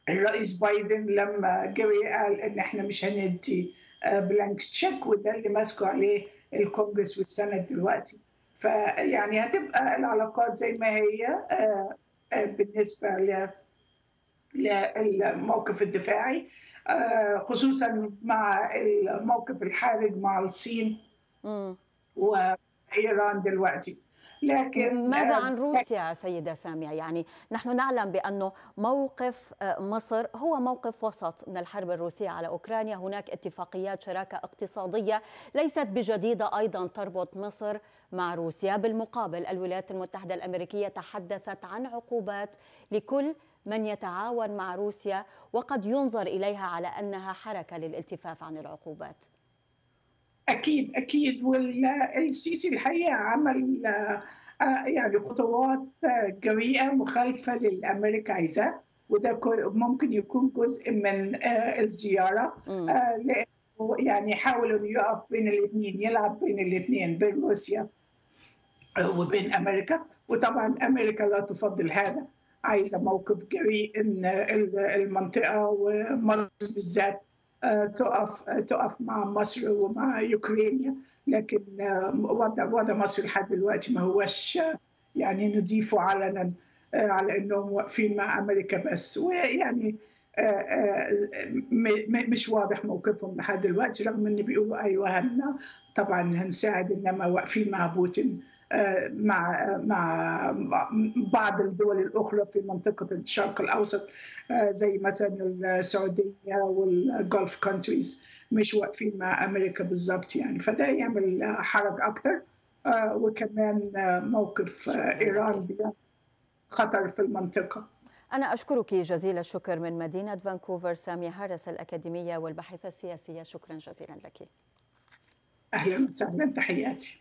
الرئيس بايدن لما جري قال ان احنا مش هندي آه، بلانك تشيك وده اللي ماسكه عليه الكونجرس والسنه دلوقتي فيعني هتبقى العلاقات زي ما هي آه، آه، بالنسبه للموقف الدفاعي آه، خصوصا مع الموقف الحرج مع الصين وايران دلوقتي لكن ماذا آه، عن روسيا سيدة سامية يعني نحن نعلم بأنه موقف آه، مصر هو موقف وسط من الحرب الروسية على أوكرانيا هناك اتفاقيات شراكة اقتصادية ليست بجديدة أيضا تربط مصر مع روسيا بالمقابل الولايات المتحدة الأمريكية تحدثت عن عقوبات لكل من يتعاون مع روسيا وقد ينظر إليها على أنها حركة للالتفاف عن العقوبات اكيد اكيد والسيسي الحقيقه عمل آه، يعني خطوات جريئه مخالفه للامريكا عايزاه وده ممكن يكون جزء من آه، الزياره آه، لانه يعني حاول انه يقف بين الاثنين يلعب بين الاثنين بين روسيا وبين امريكا وطبعا امريكا لا تفضل هذا عايزه موقف جريء ان المنطقه ومصر بالذات آه، تقف آه، تقف مع مصر ومع اوكرانيا لكن آه، وضع وضع مصر لحد دلوقتي ما هوش يعني نضيفه علنا على انهم واقفين مع امريكا بس ويعني مش واضح موقفهم لحد دلوقتي رغم ان بيقولوا ايوه هن طبعا هنساعد انما واقفين مع بوتين آه، مع آه، مع بعض الدول الاخرى في منطقه الشرق الاوسط آه، زي مثلا السعوديه والجولف كونتريز مش واقفين مع امريكا بالظبط يعني فده يعمل حرج اكتر وكمان موقف ايران خطر في المنطقه أنا أشكرك جزيل الشكر من مدينة فانكوفر سامية هارس الأكاديمية والباحثة السياسية شكرا جزيلا لك أهلا وسهلا تحياتي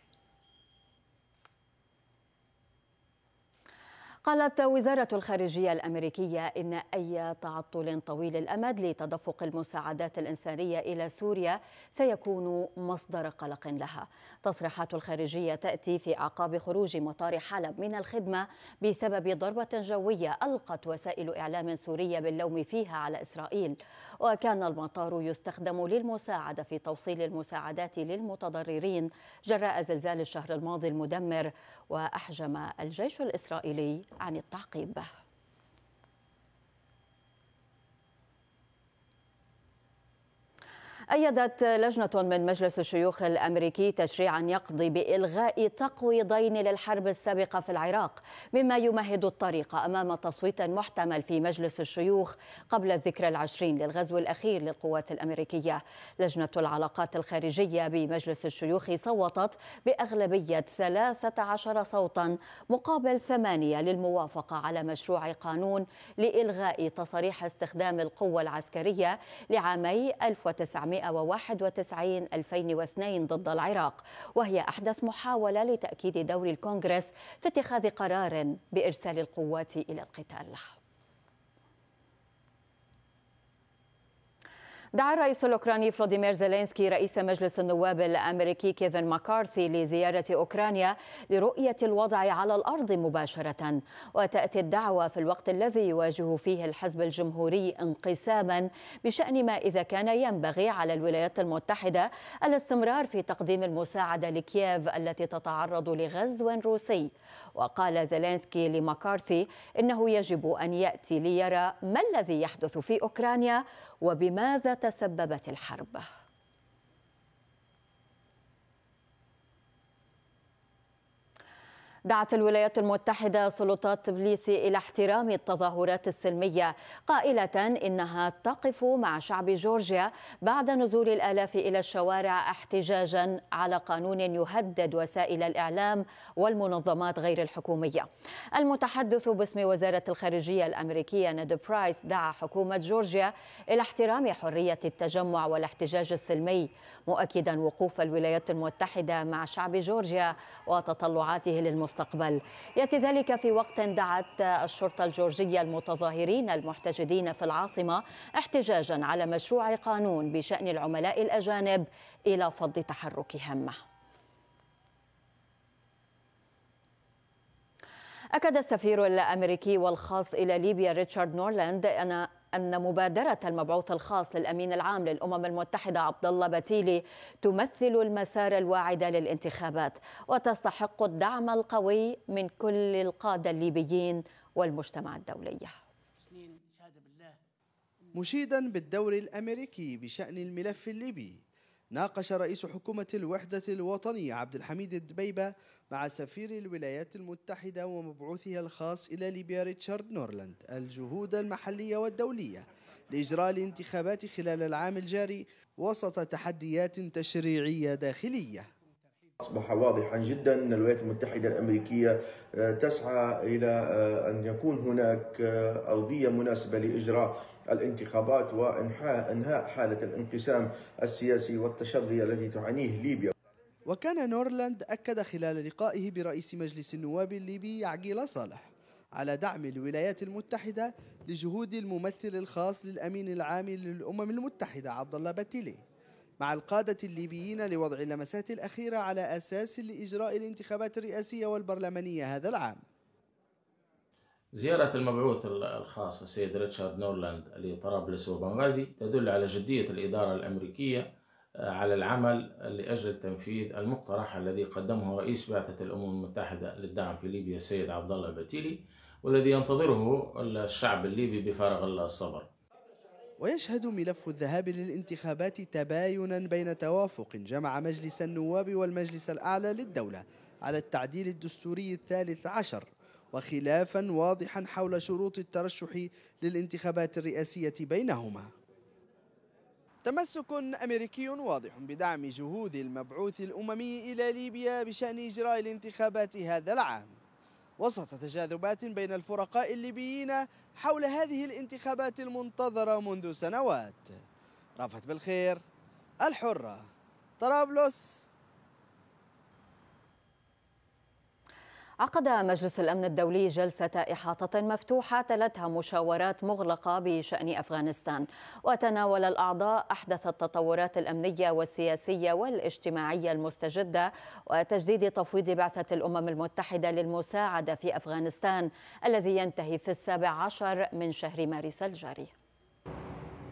قالت وزارة الخارجية الأمريكية إن أي تعطل طويل الأمد لتدفق المساعدات الإنسانية إلى سوريا سيكون مصدر قلق لها تصريحات الخارجية تأتي في أعقاب خروج مطار حلب من الخدمة بسبب ضربة جوية ألقت وسائل إعلام سورية باللوم فيها على إسرائيل وكان المطار يستخدم للمساعدة في توصيل المساعدات للمتضررين جراء زلزال الشهر الماضي المدمر وأحجم الجيش الإسرائيلي عن التعقيب أيدت لجنة من مجلس الشيوخ الأمريكي تشريعا يقضي بإلغاء تقويضين للحرب السابقة في العراق مما يمهد الطريق أمام تصويت محتمل في مجلس الشيوخ قبل الذكرى العشرين للغزو الأخير للقوات الأمريكية لجنة العلاقات الخارجية بمجلس الشيوخ صوتت بأغلبية 13 صوتا مقابل ثمانية للموافقة على مشروع قانون لإلغاء تصاريح استخدام القوة العسكرية لعامي 1900 1991 2002 ضد العراق وهي أحدث محاولة لتأكيد دور الكونغرس في اتخاذ قرار بإرسال القوات إلى القتال دعا الرئيس الأوكراني فلوديمير زيلينسكي رئيس مجلس النواب الأمريكي كيفن ماكارثي لزيارة أوكرانيا لرؤية الوضع على الأرض مباشرة وتأتي الدعوة في الوقت الذي يواجه فيه الحزب الجمهوري انقساما بشأن ما إذا كان ينبغي على الولايات المتحدة الاستمرار في تقديم المساعدة لكييف التي تتعرض لغزو روسي وقال زيلينسكي لماكارثي إنه يجب أن يأتي ليرى ما الذي يحدث في أوكرانيا وبماذا تسببت الحرب دعت الولايات المتحدة سلطات تبليسي إلى احترام التظاهرات السلمية قائلة إنها تقف مع شعب جورجيا بعد نزول الآلاف إلى الشوارع احتجاجا على قانون يهدد وسائل الإعلام والمنظمات غير الحكومية المتحدث باسم وزارة الخارجية الأمريكية ند برايس دعا حكومة جورجيا إلى احترام حرية التجمع والاحتجاج السلمي مؤكدا وقوف الولايات المتحدة مع شعب جورجيا وتطلعاته للمستقبل المستقبل يأتي ذلك في وقت دعت الشرطة الجورجية المتظاهرين المحتجدين في العاصمة احتجاجا على مشروع قانون بشأن العملاء الأجانب إلى فض تحركهم أكد السفير الأمريكي والخاص إلى ليبيا ريتشارد نورلاند أن أن مبادرة المبعوث الخاص للأمين العام للأمم المتحدة عبد الله بتيلي تمثل المسار الواعد للانتخابات وتستحق الدعم القوي من كل القادة الليبيين والمجتمع الدولي مشيدا بالدور الأمريكي بشأن الملف الليبي ناقش رئيس حكومة الوحدة الوطنية عبد الحميد الدبيبة مع سفير الولايات المتحدة ومبعوثها الخاص إلى ليبيا ريتشارد نورلاند الجهود المحلية والدولية لإجراء الانتخابات خلال العام الجاري وسط تحديات تشريعية داخلية أصبح واضحا جدا أن الولايات المتحدة الأمريكية آه، تسعى إلى آه، أن يكون هناك آه، أرضية مناسبة لإجراء الانتخابات وانحاء انهاء حالة الانقسام السياسي والتشظي الذي تعانيه ليبيا وكان نورلاند أكد خلال لقائه برئيس مجلس النواب الليبي عقيل صالح على دعم الولايات المتحدة لجهود الممثل الخاص للأمين العام للأمم المتحدة عبد الله باتيلي مع القادة الليبيين لوضع اللمسات الأخيرة على أساس لإجراء الانتخابات الرئاسية والبرلمانية هذا العام زيارة المبعوث الخاص السيد ريتشارد نورلاند لطرابلس وبنغازي تدل على جدية الإدارة الأمريكية آه، على العمل لأجل تنفيذ المقترح الذي قدمه رئيس بعثة الأمم المتحدة للدعم في ليبيا السيد عبد الله البتيلي والذي ينتظره الشعب الليبي بفارغ الصبر ويشهد ملف الذهاب للانتخابات تباينا بين توافق جمع مجلس النواب والمجلس الأعلى للدولة على التعديل الدستوري الثالث عشر وخلافا واضحا حول شروط الترشح للانتخابات الرئاسية بينهما تمسك أمريكي واضح بدعم جهود المبعوث الأممي إلى ليبيا بشأن إجراء الانتخابات هذا العام وسط تجاذبات بين الفرقاء الليبيين حول هذه الانتخابات المنتظرة منذ سنوات رافت بالخير الحرة طرابلس عقد مجلس الأمن الدولي جلسة إحاطة مفتوحة تلتها مشاورات مغلقة بشأن أفغانستان وتناول الأعضاء أحدث التطورات الأمنية والسياسية والاجتماعية المستجدة وتجديد تفويض بعثة الأمم المتحدة للمساعدة في أفغانستان الذي ينتهي في السابع عشر من شهر مارس الجاري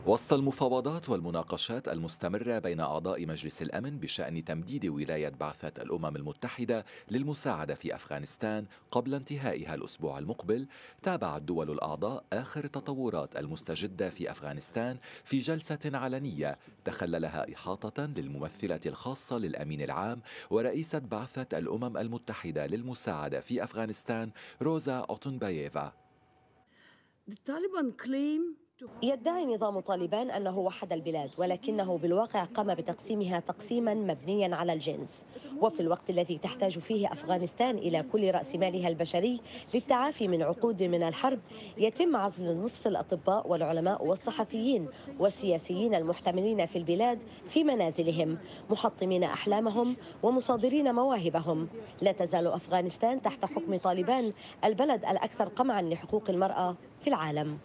وسط المفاوضات والمناقشات المستمرة بين أعضاء مجلس الأمن بشأن تمديد ولاية بعثة الأمم المتحدة للمساعدة في أفغانستان قبل انتهائها الأسبوع المقبل، تابعت الدول الأعضاء آخر تطورات المستجدة في أفغانستان في جلسة علنية تخللها إحاطة للممثلة الخاصة للأمين العام ورئيسة بعثة الأمم المتحدة للمساعدة في أفغانستان روزا أوتنبايفا. The Taliban claim يدعي نظام طالبان أنه وحد البلاد ولكنه بالواقع قام بتقسيمها تقسيما مبنيا على الجنس وفي الوقت الذي تحتاج فيه أفغانستان إلى كل رأس مالها البشري للتعافي من عقود من الحرب يتم عزل نصف الأطباء والعلماء والصحفيين والسياسيين المحتملين في البلاد في منازلهم محطمين أحلامهم ومصادرين مواهبهم لا تزال أفغانستان تحت حكم طالبان البلد الأكثر قمعا لحقوق المرأة في العالم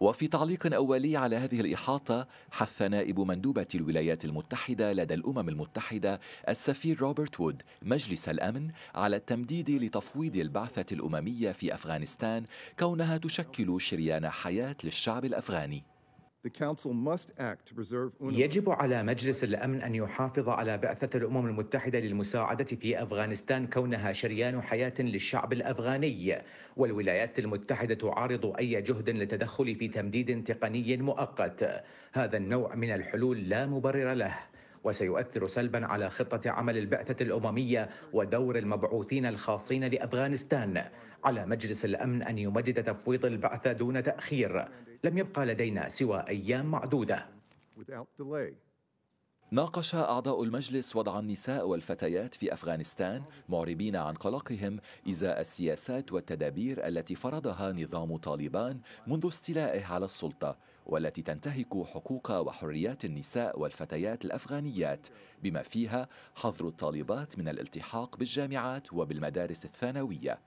وفي تعليق أولي على هذه الإحاطة حث نائب مندوبة الولايات المتحدة لدى الأمم المتحدة السفير روبرت وود مجلس الأمن على التمديد لتفويض البعثة الأممية في أفغانستان كونها تشكل شريان حياة للشعب الأفغاني يجب على مجلس الامن ان يحافظ على بعثه الامم المتحده للمساعده في افغانستان كونها شريان حياه للشعب الافغاني والولايات المتحده تعارض اي جهد للتدخل في تمديد تقني مؤقت هذا النوع من الحلول لا مبرر له وسيؤثر سلبا على خطه عمل البعثه الامميه ودور المبعوثين الخاصين لافغانستان على مجلس الأمن أن يمدد تفويض البعثة دون تأخير لم يبقى لدينا سوى أيام معدودة ناقش أعضاء المجلس وضع النساء والفتيات في أفغانستان معربين عن قلقهم إزاء السياسات والتدابير التي فرضها نظام طالبان منذ استيلائه على السلطة والتي تنتهك حقوق وحريات النساء والفتيات الأفغانيات بما فيها حظر الطالبات من الالتحاق بالجامعات وبالمدارس الثانوية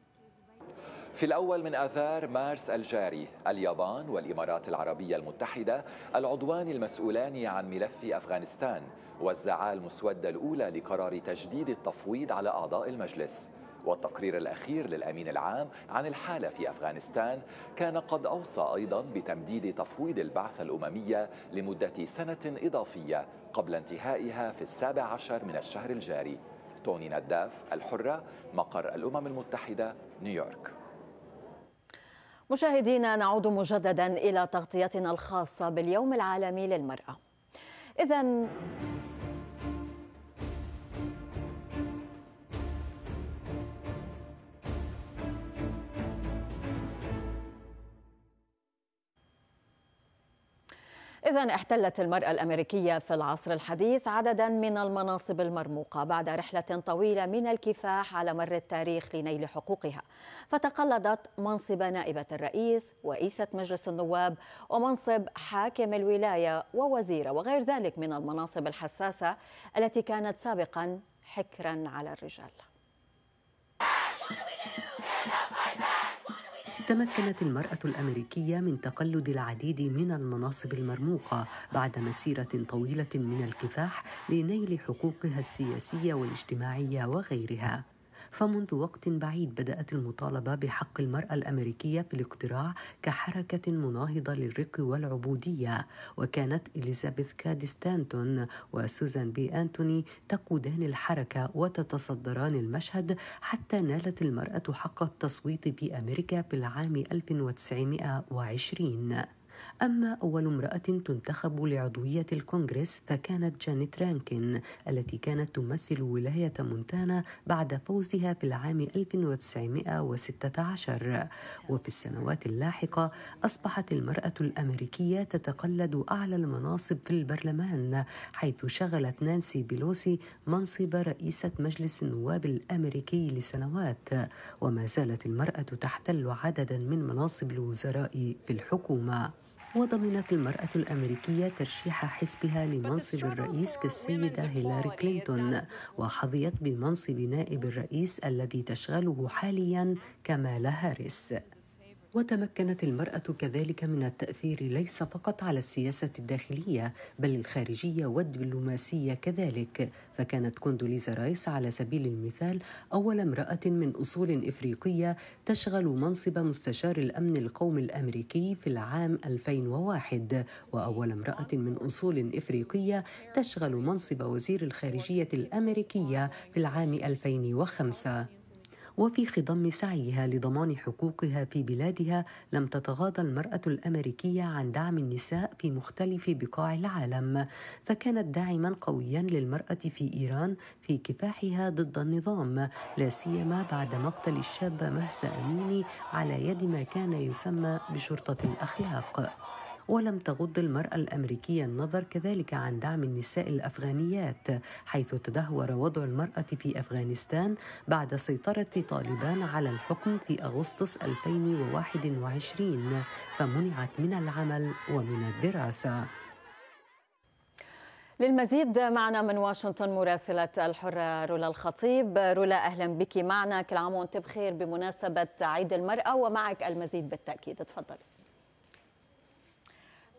في الأول من آذار مارس الجاري اليابان والإمارات العربية المتحدة العضوان المسؤولان عن ملف أفغانستان وزعا المسودة الأولى لقرار تجديد التفويض على أعضاء المجلس والتقرير الأخير للأمين العام عن الحالة في أفغانستان كان قد أوصى أيضا بتمديد تفويض البعثة الأممية لمدة سنة إضافية قبل انتهائها في السابع عشر من الشهر الجاري توني نداف الحرة مقر الأمم المتحدة نيويورك مشاهدينا نعود مجددا إلى تغطيتنا الخاصة باليوم العالمي للمرأة إذا إذا احتلت المرأة الأمريكية في العصر الحديث عددا من المناصب المرموقة بعد رحلة طويلة من الكفاح على مر التاريخ لنيل حقوقها فتقلدت منصب نائبة الرئيس ورئيسة مجلس النواب ومنصب حاكم الولاية ووزيرة وغير ذلك من المناصب الحساسة التي كانت سابقا حكرا على الرجال تمكنت المرأة الأمريكية من تقلد العديد من المناصب المرموقة بعد مسيرة طويلة من الكفاح لنيل حقوقها السياسية والاجتماعية وغيرها فمنذ وقت بعيد بدأت المطالبة بحق المرأة الأمريكية في الاقتراع كحركة مناهضة للرق والعبودية وكانت إليزابيث كادي ستانتون وسوزان بي أنتوني تقودان الحركة وتتصدران المشهد حتى نالت المرأة حق التصويت في أمريكا في العام 1920 أما أول امرأة تنتخب لعضوية الكونغرس فكانت جانيت رانكين التي كانت تمثل ولاية مونتانا بعد فوزها في العام 1916 وفي السنوات اللاحقة أصبحت المرأة الأمريكية تتقلد أعلى المناصب في البرلمان حيث شغلت نانسي بيلوسي منصب رئيسة مجلس النواب الأمريكي لسنوات وما زالت المرأة تحتل عددا من مناصب الوزراء في الحكومة وضمنت المرأة الأمريكية ترشيح حزبها لمنصب الرئيس كالسيدة هيلاري كلينتون وحظيت بمنصب نائب الرئيس الذي تشغله حاليا كمالا هاريس وتمكنت المرأة كذلك من التأثير ليس فقط على السياسة الداخلية بل الخارجية والدبلوماسية كذلك فكانت كوندوليزا رايس على سبيل المثال أول امرأة من أصول إفريقية تشغل منصب مستشار الأمن القومي الأمريكي في العام 2001 وأول امرأة من أصول إفريقية تشغل منصب وزير الخارجية الأمريكية في العام 2005 وفي خضم سعيها لضمان حقوقها في بلادها لم تتغاضى المرأة الأمريكية عن دعم النساء في مختلف بقاع العالم فكانت داعما قويا للمرأة في إيران في كفاحها ضد النظام لا سيما بعد مقتل الشابة مهسا أميني على يد ما كان يسمى بشرطة الأخلاق ولم تغض المرأة الأمريكية النظر كذلك عن دعم النساء الأفغانيات حيث تدهور وضع المرأة في أفغانستان بعد سيطرة طالبان على الحكم في أغسطس 2021 فمنعت من العمل ومن الدراسة للمزيد معنا من واشنطن مراسلة الحرة رولا الخطيب رولا أهلا بك معنا كل عام وانت بخير بمناسبة عيد المرأة ومعك المزيد بالتأكيد تفضلي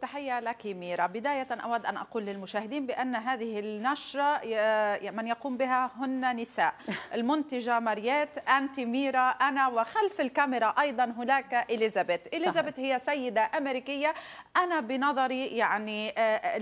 تحية لك ميرا بداية أود أن أقول للمشاهدين بأن هذه النشرة من يقوم بها هن نساء المنتجة ماريات أنت ميرا أنا وخلف الكاميرا أيضا هناك إليزابيث إليزابيث هي سيدة أمريكية أنا بنظري يعني آه،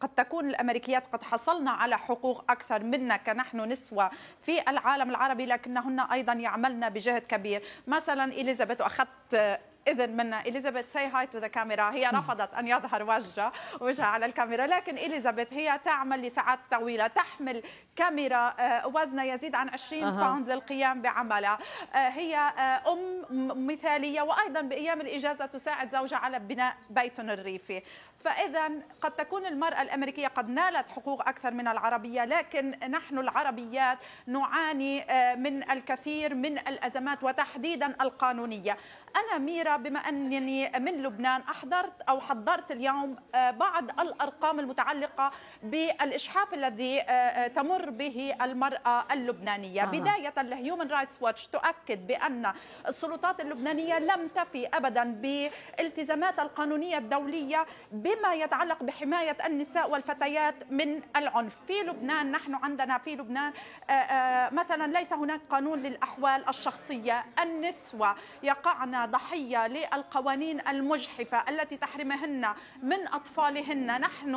قد تكون الأمريكيات قد حصلنا على حقوق أكثر منا كنحن نسوة في العالم العربي لكنهن أيضا يعملن بجهد كبير مثلا إليزابيث أخذت اذن من اليزابيث سي هاي تو ذا كاميرا هي رفضت ان يظهر وجهها وجهها على الكاميرا لكن اليزابيث هي تعمل لساعات طويله تحمل كاميرا آه، وزنها يزيد عن 20 أه. باوند للقيام بعملها آه، هي آه، ام مثاليه وايضا بايام الاجازه تساعد زوجها على بناء بيت الريفي فإذا قد تكون المرأة الأمريكية قد نالت حقوق أكثر من العربية لكن نحن العربيات نعاني آه، من الكثير من الأزمات وتحديدا القانونية أنا ميرا بما أنني من لبنان أحضرت أو حضرت اليوم آه، بعض الأرقام المتعلقة بالإشحاف الذي آه، تمر به المرأة اللبنانية آه. بداية الهيومن رايتس واتش تؤكد بأن السلطات اللبنانية لم تفي أبدا بالتزامات القانونية الدولية فيما يتعلق بحماية النساء والفتيات من العنف في لبنان نحن عندنا في لبنان آه، آه، مثلا ليس هناك قانون للأحوال الشخصية النسوة يقعن ضحية للقوانين المجحفة التي تحرمهن من أطفالهن نحن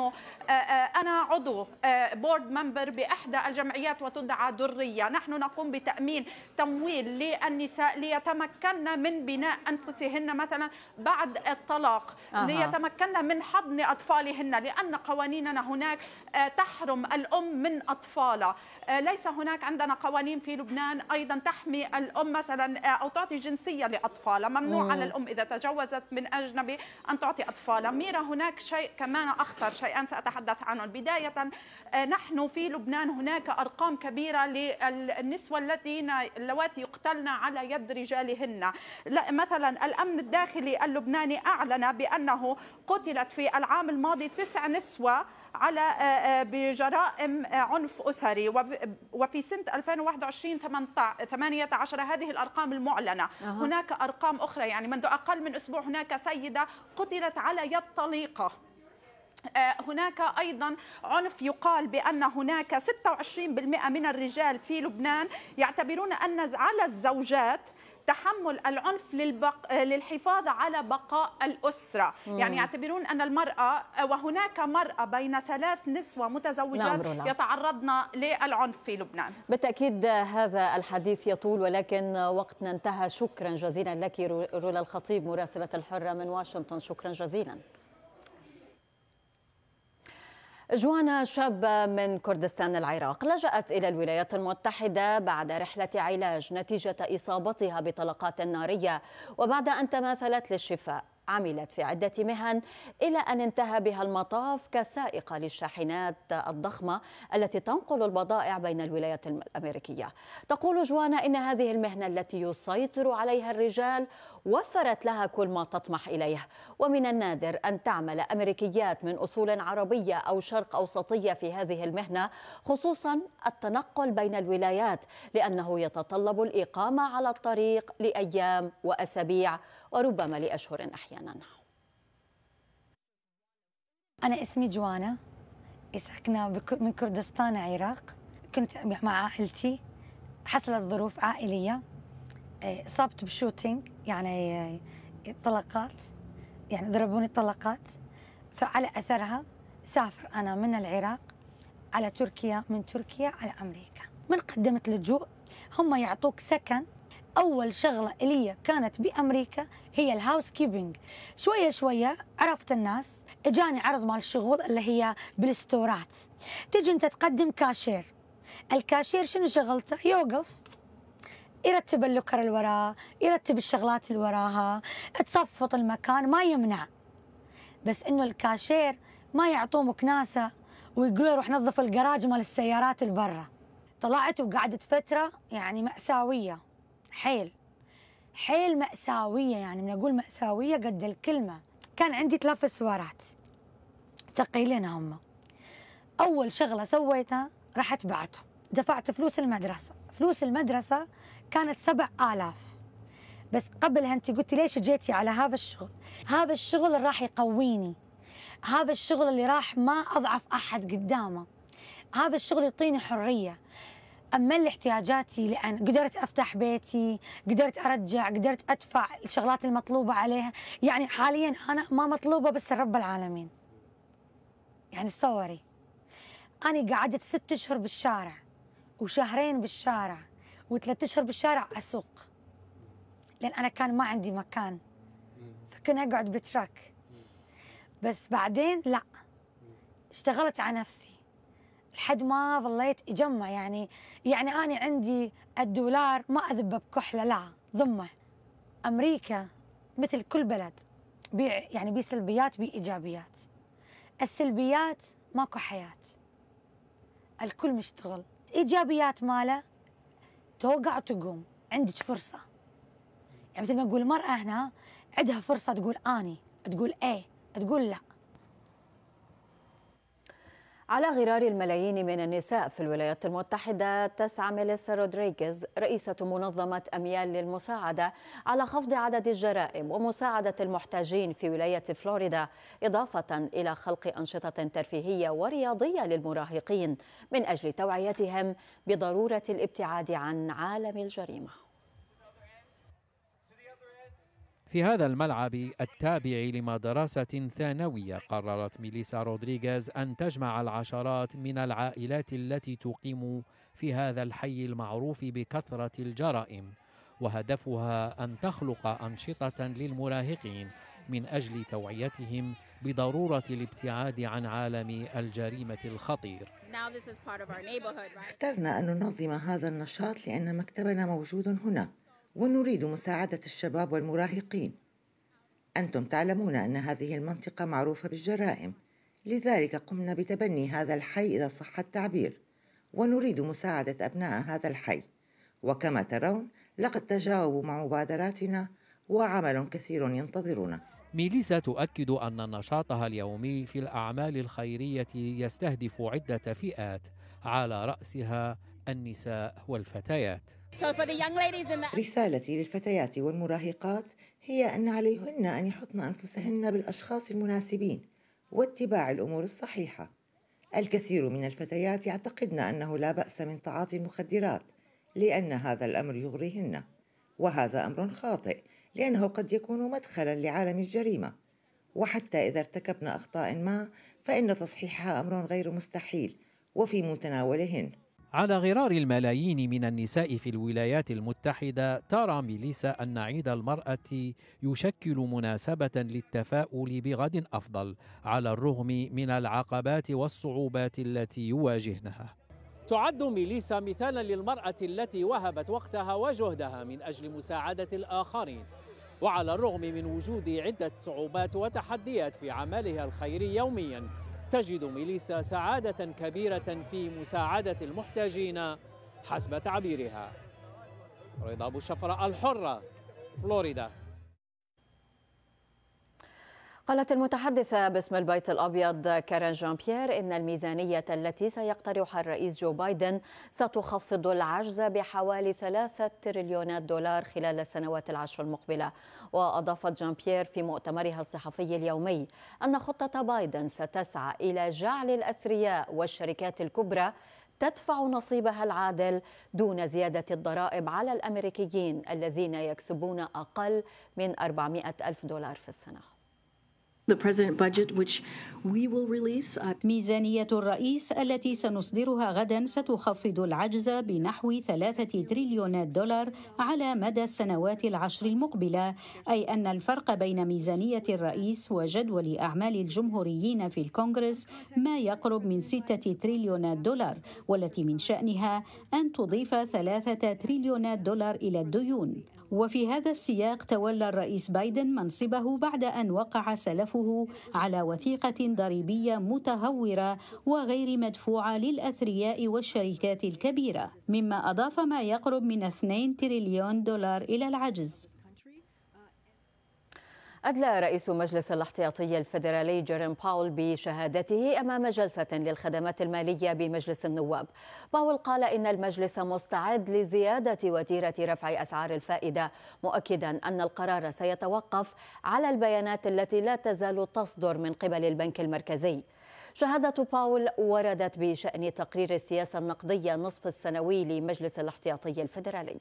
آه، أنا عضو بورد ممبر بإحدى الجمعيات وتدعى درية نحن نقوم بتأمين تمويل للنساء ليتمكن من بناء أنفسهن مثلا بعد الطلاق ليتمكن من حظ حضن أطفالهن لأن قوانيننا هناك آه، تحرم الأم من أطفالها آه، ليس هناك عندنا قوانين في لبنان أيضا تحمي الأم مثلا آه، أو تعطي جنسية لأطفالها ممنوع مم. على الأم إذا تجوزت من أجنبي أن تعطي أطفالها ميرا هناك شيء كمان أخطر شيئان سأتحدث عنه بداية نحن في لبنان هناك أرقام كبيرة للنسوة الذين اللواتي يقتلن على يد رجالهن مثلا الأمن الداخلي اللبناني أعلن بأنه قتلت في العام الماضي تسع نسوة على آه، آه، بجرائم آه، عنف أسري وفي سنة 2021 18 هذه الأرقام المعلنة أه. هناك أرقام أخرى يعني منذ أقل من أسبوع هناك سيدة قتلت على يد طليقة هناك ايضا عنف يقال بان هناك 26% من الرجال في لبنان يعتبرون ان على الزوجات تحمل العنف للبق... للحفاظ على بقاء الأسرة مم. يعني يعتبرون أن المرأة وهناك مرأة بين ثلاث نسوة متزوجات نعم يتعرضن للعنف في لبنان بالتأكيد هذا الحديث يطول ولكن وقتنا انتهى شكرا جزيلا لك رولا الخطيب مراسلة الحرة من واشنطن شكرا جزيلا جوانا شابة من كردستان العراق لجأت إلى الولايات المتحدة بعد رحلة علاج نتيجة إصابتها بطلقات نارية وبعد أن تماثلت للشفاء عملت في عدة مهن إلى أن انتهى بها المطاف كسائقة للشاحنات الضخمة التي تنقل البضائع بين الولايات الأمريكية تقول جوانا إن هذه المهنة التي يسيطر عليها الرجال وفرت لها كل ما تطمح إليه ومن النادر أن تعمل أمريكيات من أصول عربية أو شرق أوسطية في هذه المهنة خصوصا التنقل بين الولايات لأنه يتطلب الإقامة على الطريق لأيام وأسابيع وربما لأشهر أحيانا أنا اسمي جوانا سكنا من كردستان عراق كنت مع عائلتي حصلت ظروف عائلية آه، صابت بشوتينج يعني آه، طلقات يعني ضربوني طلقات فعلى أثرها سافر أنا من العراق على تركيا من تركيا على أمريكا من قدمت لجوء هم يعطوك سكن اول شغله لي كانت بامريكا هي الهاوس كيبنج شويه شويه عرفت الناس اجاني عرض مال شغل اللي هي بالستورات تجي انت تقدم كاشير الكاشير شنو شغلته يوقف يرتب اللوكر اللي وراه يرتب الشغلات اللي وراها تصفط المكان ما يمنع بس انه الكاشير ما يعطوه مكناسه ويقولوا روح نظف الجراج مال السيارات اللي برا طلعت وقعدت فتره يعني ماساويه حيل حيل مأساوية يعني من أقول مأساوية قد الكلمة كان عندي ثلاث سوارات ثقيلين هم أول شغلة سويتها رحت بعتهم دفعت فلوس المدرسة فلوس المدرسة كانت سبع آلاف بس قبلها أنت قلتي ليش جيتي على هذا الشغل هذا الشغل اللي راح يقويني هذا الشغل اللي راح ما أضعف أحد قدامه هذا الشغل يعطيني حرية أمل احتياجاتي لأن قدرت أفتح بيتي قدرت أرجع قدرت أدفع الشغلات المطلوبة عليها يعني حاليا أنا ما مطلوبة بس رب العالمين يعني تصوري أنا قعدت ست أشهر بالشارع وشهرين بالشارع وثلاث أشهر بالشارع أسوق لأن أنا كان ما عندي مكان فكنت أقعد بتراك بس بعدين لا اشتغلت على نفسي لحد ما ظليت اجمع يعني يعني انا عندي الدولار ما اذبه بكحله لا ضمه امريكا مثل كل بلد بيع يعني بي سلبيات بي ايجابيات السلبيات ماكو حياه الكل مشتغل ايجابيات ماله توقع وتقوم عندك فرصه يعني مثل ما نقول المراه هنا عندها فرصه تقول اني تقول ايه تقول لا على غرار الملايين من النساء في الولايات المتحدة تسعى ميليسا رودريغيز رئيسة منظمة أميال للمساعدة على خفض عدد الجرائم ومساعدة المحتاجين في ولاية فلوريدا إضافة إلى خلق أنشطة ترفيهية ورياضية للمراهقين من أجل توعيتهم بضرورة الابتعاد عن عالم الجريمة في هذا الملعب التابع لمدرسة ثانوية قررت ميليسا رودريغيز أن تجمع العشرات من العائلات التي تقيم في هذا الحي المعروف بكثرة الجرائم وهدفها أن تخلق أنشطة للمراهقين من أجل توعيتهم بضرورة الابتعاد عن عالم الجريمة الخطير اخترنا أن ننظم هذا النشاط لأن مكتبنا موجود هنا ونريد مساعدة الشباب والمراهقين أنتم تعلمون أن هذه المنطقة معروفة بالجرائم لذلك قمنا بتبني هذا الحي إذا صح التعبير ونريد مساعدة أبناء هذا الحي وكما ترون لقد تجاوبوا مع مبادراتنا وعمل كثير ينتظرنا ميليسا تؤكد أن نشاطها اليومي في الأعمال الخيرية يستهدف عدة فئات على رأسها النساء والفتيات رسالتي للفتيات والمراهقات هي أن عليهن أن يحطن أنفسهن بالأشخاص المناسبين واتباع الأمور الصحيحة الكثير من الفتيات يعتقدن أنه لا بأس من تعاطي المخدرات لأن هذا الأمر يغريهن وهذا أمر خاطئ لأنه قد يكون مدخلا لعالم الجريمة وحتى إذا ارتكبن أخطاء ما فإن تصحيحها أمر غير مستحيل وفي متناولهن على غرار الملايين من النساء في الولايات المتحدة ترى ميليسا أن عيد المرأة يشكل مناسبة للتفاؤل بغد أفضل على الرغم من العقبات والصعوبات التي يواجهنها تعد ميليسا مثالا للمرأة التي وهبت وقتها وجهدها من أجل مساعدة الآخرين وعلى الرغم من وجود عدة صعوبات وتحديات في عملها الخيري يومياً تجد ميليسا سعادة كبيرة في مساعدة المحتاجين حسب تعبيرها رضا أبو شفرة الحرة فلوريدا قالت المتحدثة باسم البيت الأبيض كارين جون بيير إن الميزانية التي سيقترحها الرئيس جو بايدن ستخفض العجز بحوالي ثلاثة تريليونات دولار خلال السنوات العشر المقبلة وأضافت جون بيير في مؤتمرها الصحفي اليومي أن خطة بايدن ستسعى إلى جعل الأثرياء والشركات الكبرى تدفع نصيبها العادل دون زيادة الضرائب على الأمريكيين الذين يكسبون أقل من 400 ألف دولار في السنة ميزانية الرئيس التي سنصدرها غدا ستخفض العجز بنحو ثلاثة تريليونات دولار على مدى السنوات العشر المقبلة أي أن الفرق بين ميزانية الرئيس وجدول أعمال الجمهوريين في الكونغرس ما يقرب من ستة تريليونات دولار والتي من شأنها أن تضيف ثلاثة تريليونات دولار إلى الديون وفي هذا السياق تولى الرئيس بايدن منصبه بعد أن وقع سلفه على وثيقة ضريبية متهورة وغير مدفوعة للأثرياء والشركات الكبيرة مما أضاف ما يقرب من 2 تريليون دولار إلى العجز أدلى رئيس مجلس الاحتياطي الفيدرالي جيرين باول بشهادته أمام جلسة للخدمات المالية بمجلس النواب باول قال إن المجلس مستعد لزيادة وتيرة رفع أسعار الفائدة مؤكدا أن القرار سيتوقف على البيانات التي لا تزال تصدر من قبل البنك المركزي شهادة باول وردت بشأن تقرير السياسة النقدية نصف السنوي لمجلس الاحتياطي الفيدرالي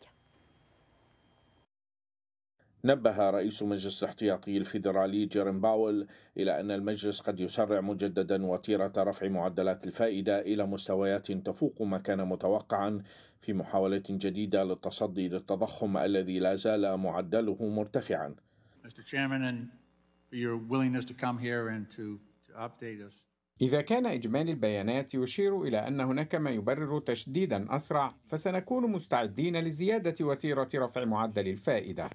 نبه رئيس مجلس الاحتياطي الفيدرالي جيرم باول إلى أن المجلس قد يسرع مجددا وتيرة رفع معدلات الفائدة إلى مستويات تفوق ما كان متوقعا في محاولة جديدة للتصدي للتضخم الذي لا زال معدله مرتفعا إذا كان إجمالي البيانات يشير إلى أن هناك ما يبرر تشديدا أسرع فسنكون مستعدين لزيادة وتيرة رفع معدل الفائدة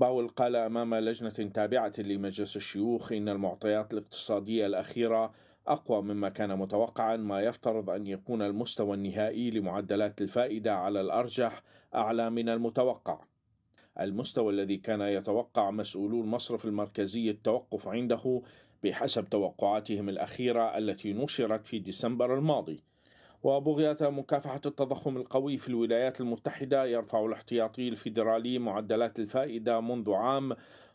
باول قال أمام لجنة تابعة لمجلس الشيوخ إن المعطيات الاقتصادية الأخيرة أقوى مما كان متوقعا ما يفترض أن يكون المستوى النهائي لمعدلات الفائدة على الأرجح أعلى من المتوقع المستوى الذي كان يتوقع مسؤولو المصرف المركزي التوقف عنده بحسب توقعاتهم الأخيرة التي نشرت في ديسمبر الماضي وبغية مكافحة التضخم القوي في الولايات المتحدة يرفع الاحتياطي الفيدرالي معدلات الفائدة منذ عام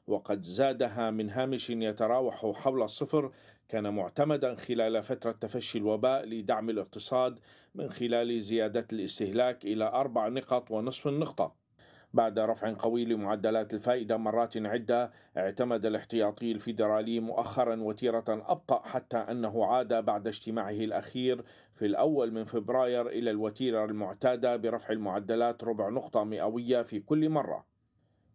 وقد زادها من هامش يتراوح حول الصفر كان معتمدا خلال فترة تفشي الوباء لدعم الاقتصاد من خلال زيادة الاستهلاك إلى أربع نقط ونصف النقطة بعد رفع قوي لمعدلات الفائدة مرات عدة اعتمد الاحتياطي الفيدرالي مؤخرا وتيرة أبطأ حتى أنه عاد بعد اجتماعه الأخير في الأول من فبراير إلى الوتيرة المعتادة برفع المعدلات ربع نقطة مئوية في كل مرة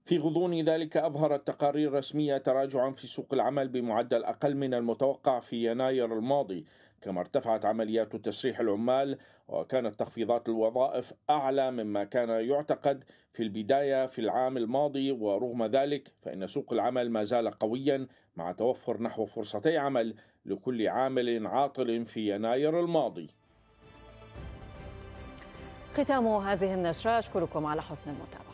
في غضون ذلك أظهرت تقارير رسمية تراجعا في سوق العمل بمعدل أقل من المتوقع في يناير الماضي كما ارتفعت عمليات تسريح العمال وكانت تخفيضات الوظائف أعلى مما كان يعتقد في البداية في العام الماضي ورغم ذلك فإن سوق العمل ما زال قويا مع توفر نحو فرصتي عمل لكل عامل عاطل في يناير الماضي ختام هذه النشرة أشكركم على حسن المتابعة